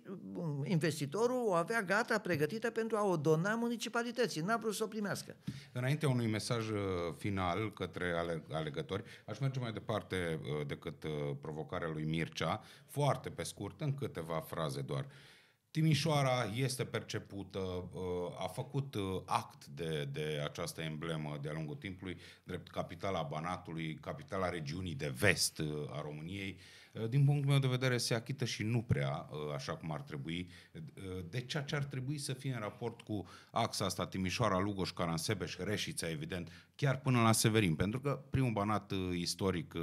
investitorul o avea gata, pregătită pentru a o dona municipalității. N-a vrut să o primească. Înainte unui mesaj uh, final către alegători, aș merge mai departe uh, decât uh, provocarea lui Mircea, foarte pe scurt, în câteva fraze doar. Uh, Timișoara este percepută, uh, a făcut uh, act de, de această emblemă de-a lungul timpului, drept capitala Banatului, capitala regiunii de vest uh, a României, uh, Uh, din punctul meu de vedere, se achită și nu prea uh, așa cum ar trebui, uh, de ceea ce ar trebui să fie în raport cu axa asta Timișoara, Lugoș, Caransebeș, Reșița, evident, chiar până la Severin, pentru că primul banat istoric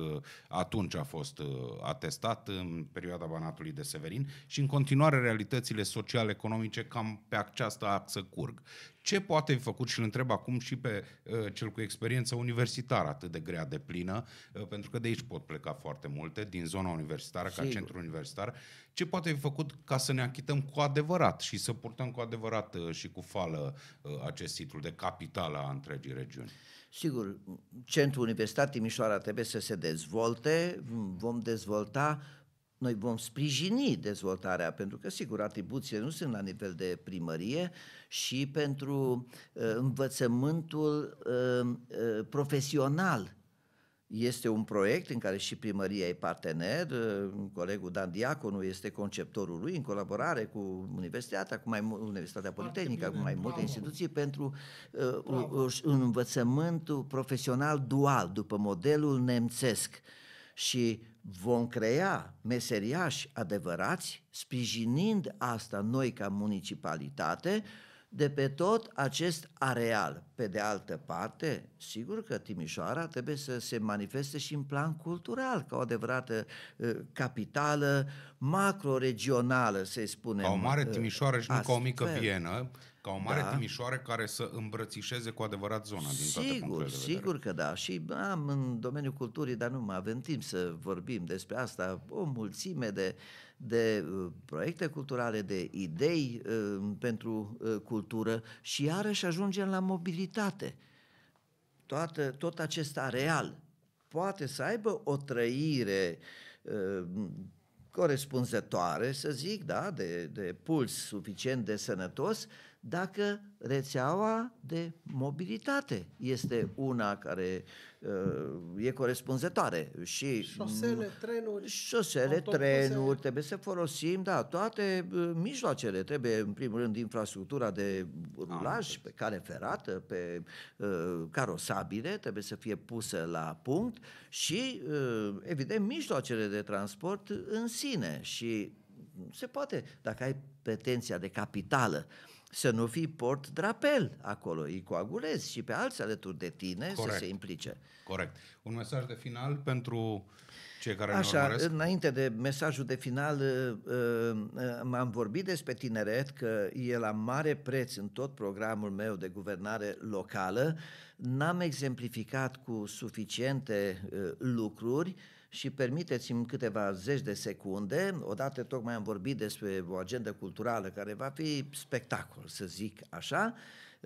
atunci a fost atestat în perioada banatului de Severin și în continuare realitățile social-economice cam pe această axă curg. Ce poate fi făcut și îl întreb acum și pe uh, cel cu experiență universitară atât de grea de plină, uh, pentru că de aici pot pleca foarte multe, din zona universitară, Sigur. ca centru universitar. Ce poate fi făcut ca să ne achităm cu adevărat și să purtăm cu adevărat uh, și cu fală uh, acest titlu de capitală a întregii regiuni? Sigur, Centrul Universitar Timișoara trebuie să se dezvolte, vom dezvolta uh, noi vom sprijini dezvoltarea, pentru că, sigur, atribuțiile nu sunt la nivel de primărie și pentru uh, învățământul uh, uh, profesional. Este un proiect în care și primăria e partener, uh, colegul Dan Diaconu este conceptorul lui în colaborare cu Universitatea, cu mai Universitatea Politehnică, cu mai multe Bravo. instituții pentru uh, un învățământ profesional dual, după modelul nemțesc. Și vom crea meseriași adevărați, sprijinind asta noi ca municipalitate de pe tot acest areal. Pe de altă parte, sigur că Timișoara trebuie să se manifeste și în plan cultural, ca o adevărată uh, capitală macroregională, să spune. spunem. Ca o mare ă, Timișoară și nu ca o mică Vienă, ca o mare da. Timișoară care să îmbrățișeze cu adevărat zona din sigur, toate Sigur, Sigur că da. Și am în domeniul culturii, dar nu mai avem timp să vorbim despre asta, o mulțime de uh, de uh, proiecte culturale, de idei uh, pentru uh, cultură și iarăși ajungem la mobilitate. Toată, tot acest areal poate să aibă o trăire corespunzătoare, să zic, da, de, de puls suficient de sănătos, dacă rețeaua de mobilitate este una care uh, e corespunzătoare și șosele, trenuri, șosele, trenuri, trebuie să folosim, da, toate uh, mijloacele, trebuie în primul rând infrastructura de rulaj pe cale ferată, pe uh, carosabile, trebuie să fie pusă la punct și uh, evident mijloacele de transport în sine și se poate, dacă ai pretenția de capitală, uh, să nu fii port drapel acolo, îi coagulezi și pe alții alături de tine Corect. să se implice. Corect. Un mesaj de final pentru cei care Așa, ne urmăresc? înainte de mesajul de final, uh, uh, m-am vorbit despre tineret, că e la mare preț în tot programul meu de guvernare locală. N-am exemplificat cu suficiente uh, lucruri, și permiteți-mi câteva zeci de secunde, odată tocmai am vorbit despre o agendă culturală care va fi spectacol, să zic așa,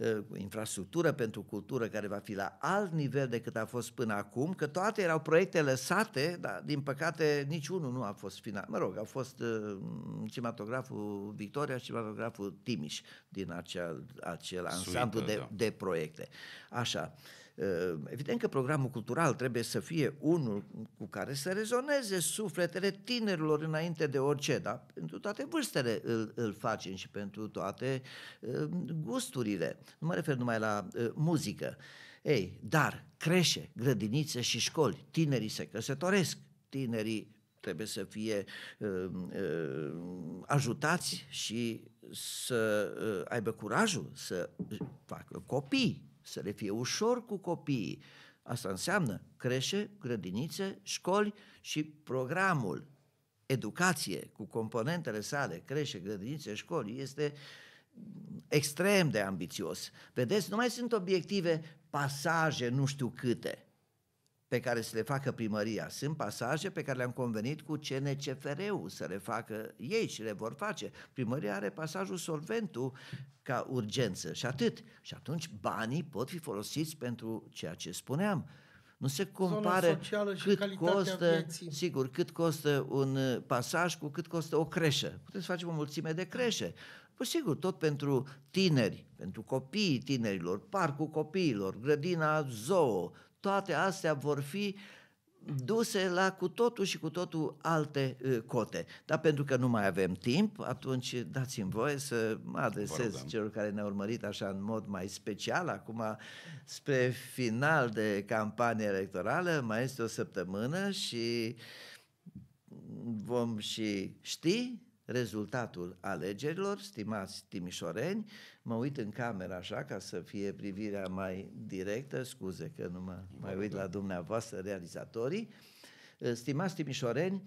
ă, infrastructură pentru cultură care va fi la alt nivel decât a fost până acum, că toate erau proiecte lăsate, dar din păcate niciunul nu a fost final. Mă rog, au fost uh, cinematograful Victoria și cinematograful Timiș din acea, acel ansamblu de, da. de proiecte. Așa. Uh, Ehm, evident că programul cultural trebuie să fie unul cu care să rezoneze sufletele tinerilor înainte de orice, dar pentru toate vârstele îl, îl facem și pentru toate ehm, gusturile. Nu mă refer numai la eh, muzică. Ei, dar crește, grădinițe și școli, tinerii se căsătoresc, tinerii trebuie să fie uh, uh, ajutați și să uh, aibă curajul să facă copii, să le fie ușor cu copiii. Asta înseamnă creșe, grădinițe, școli și programul educație cu componentele sale, creșe, grădinițe, școli, este extrem de ambițios. Vedeți, nu mai sunt obiective, pasaje, nu știu câte pe care să le facă primăria. Sunt pasaje pe care le-am convenit cu CNCFR-ul să le facă ei și le vor face. Primăria are pasajul solventul ca urgență și atât. Și atunci banii pot fi folosiți pentru ceea ce spuneam. Nu se compară cât costă, vieții. sigur, cât costă un uh, pasaj cu cât costă o creșă. Putem să facem o mulțime de creșe. Păi sigur, tot pentru tineri, pentru copiii tinerilor, parcul copiilor, grădina zoo, toate astea vor fi duse la cu totul și cu totul alte ă, cote. Dar pentru că nu mai avem timp, atunci dați-mi voie să mă adresez celor care ne-au urmărit așa în mod mai special. Acum, spre final de campanie electorală, mai este o săptămână și vom și ști rezultatul alegerilor, stimați timișoreni, mă uit în cameră așa ca să fie privirea mai directă, scuze că nu mă mai uit la dumneavoastră realizatorii, eh, Stimați timișoreni,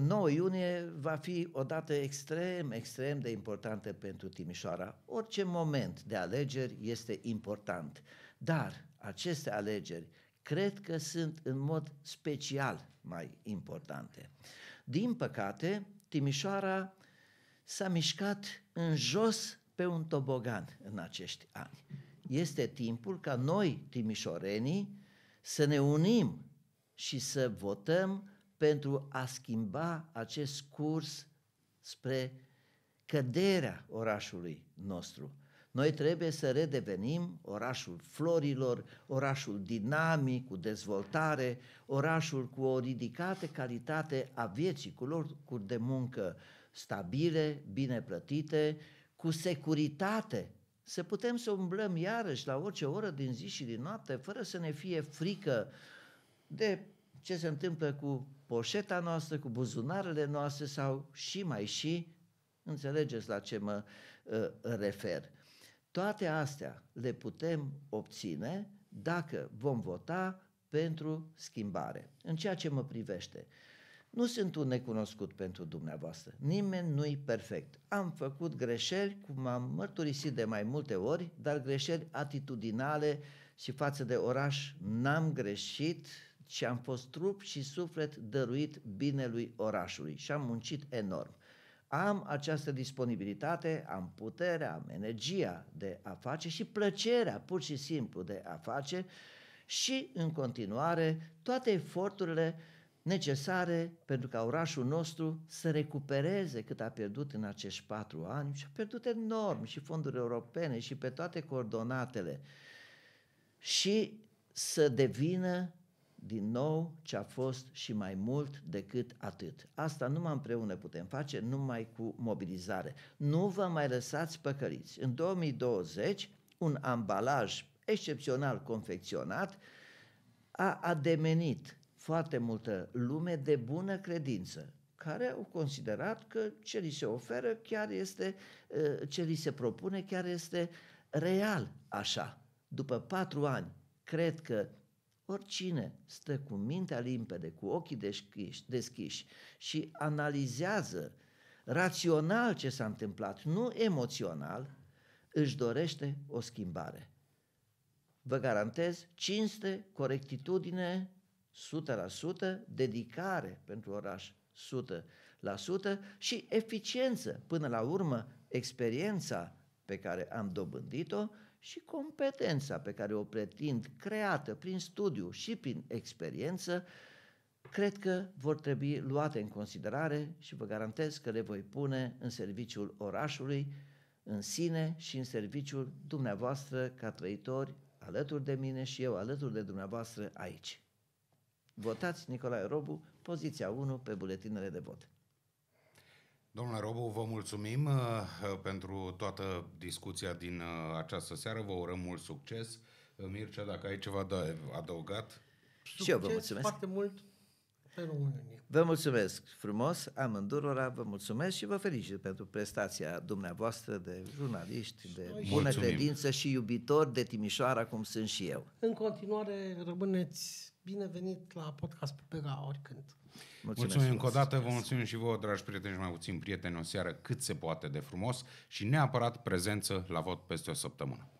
9 eh, iunie va fi o dată extrem, extrem de importantă pentru Timișoara. Orice moment de alegeri este important, dar aceste alegeri cred că sunt în mod special mai importante. Din păcate, Timișoara s-a mișcat în jos pe un tobogan în acești ani. Este timpul ca noi, timișorenii, să ne unim și să votăm pentru a schimba acest curs spre căderea orașului nostru. Noi trebuie să redevenim orașul florilor, orașul dinamic, cu dezvoltare, orașul cu o ridicată calitate a vieții, cu locuri de muncă stabile, bine plătite, cu securitate, să putem să umblăm iarăși la orice oră din zi și din noapte, fără să ne fie frică de ce se întâmplă cu poșeta noastră, cu buzunarele noastre sau și mai și, înțelegeți la ce mă uh, refer. Toate astea le putem obține dacă vom vota pentru schimbare. În ceea ce mă privește, nu sunt un necunoscut pentru dumneavoastră. Nimeni nu-i perfect. Am făcut greșeli, cum am mărturisit de mai multe ori, dar greșeli atitudinale și față de oraș n-am greșit, ci am fost trup și suflet dăruit binelui orașului și am muncit enorm am această disponibilitate, am puterea, am energia de a face și plăcerea pur și simplu de a face și în continuare toate eforturile necesare pentru ca orașul nostru să recupereze cât a pierdut în acești patru ani și a pierdut enorm și fonduri europene și pe toate coordonatele și să devină din nou ce a fost și mai mult decât atât. Asta numai împreună putem face, numai cu mobilizare. Nu vă mai lăsați păcăliți. În 2020, un ambalaj excepțional confecționat a ademenit foarte multă lume de bună credință care au considerat că ce li se oferă chiar este, eh, ce li se propune chiar este real așa. După patru ani, cred că oricine stă cu mintea limpede, cu ochii deschiși, deschiși și analizează rațional ce s-a întâmplat, nu emoțional, își dorește o schimbare. Vă garantez cinste, corectitudine, 100%, dedicare pentru oraș 100% și eficiență. Până la urmă, experiența pe care am dobândit-o și competența pe care o pretind creată prin studiu și prin experiență, cred că vor trebui luate în considerare și vă garantez că le voi pune în serviciul orașului, în sine și în serviciul dumneavoastră ca trăitori, alături de mine și eu alături de dumneavoastră aici. Votați Nicolae Robu, poziția 1 pe buletinele de vot. Domnule Robu, vă mulțumim uh, uh, pentru toată discuția din uh, această seară. Vă urăm mult succes. Mircea, dacă ai ceva de adăugat. și eu vă mulțumesc. foarte mult pe România. Vă mulțumesc frumos amândurora, vă mulțumesc și vă felicit pentru prestația dumneavoastră de jurnaliști, de Noi bună mulțumim. credință și iubitor de Timișoara, cum sunt și eu. În continuare, rămâneți binevenit la podcast pe Pupera oricând. Mulțumesc, mulțumim încă o dată, vă mulțumim și vouă, dragi prieteni și mai puțin prieteni, o seară cât se poate de frumos și neapărat prezență la vot peste o săptămână.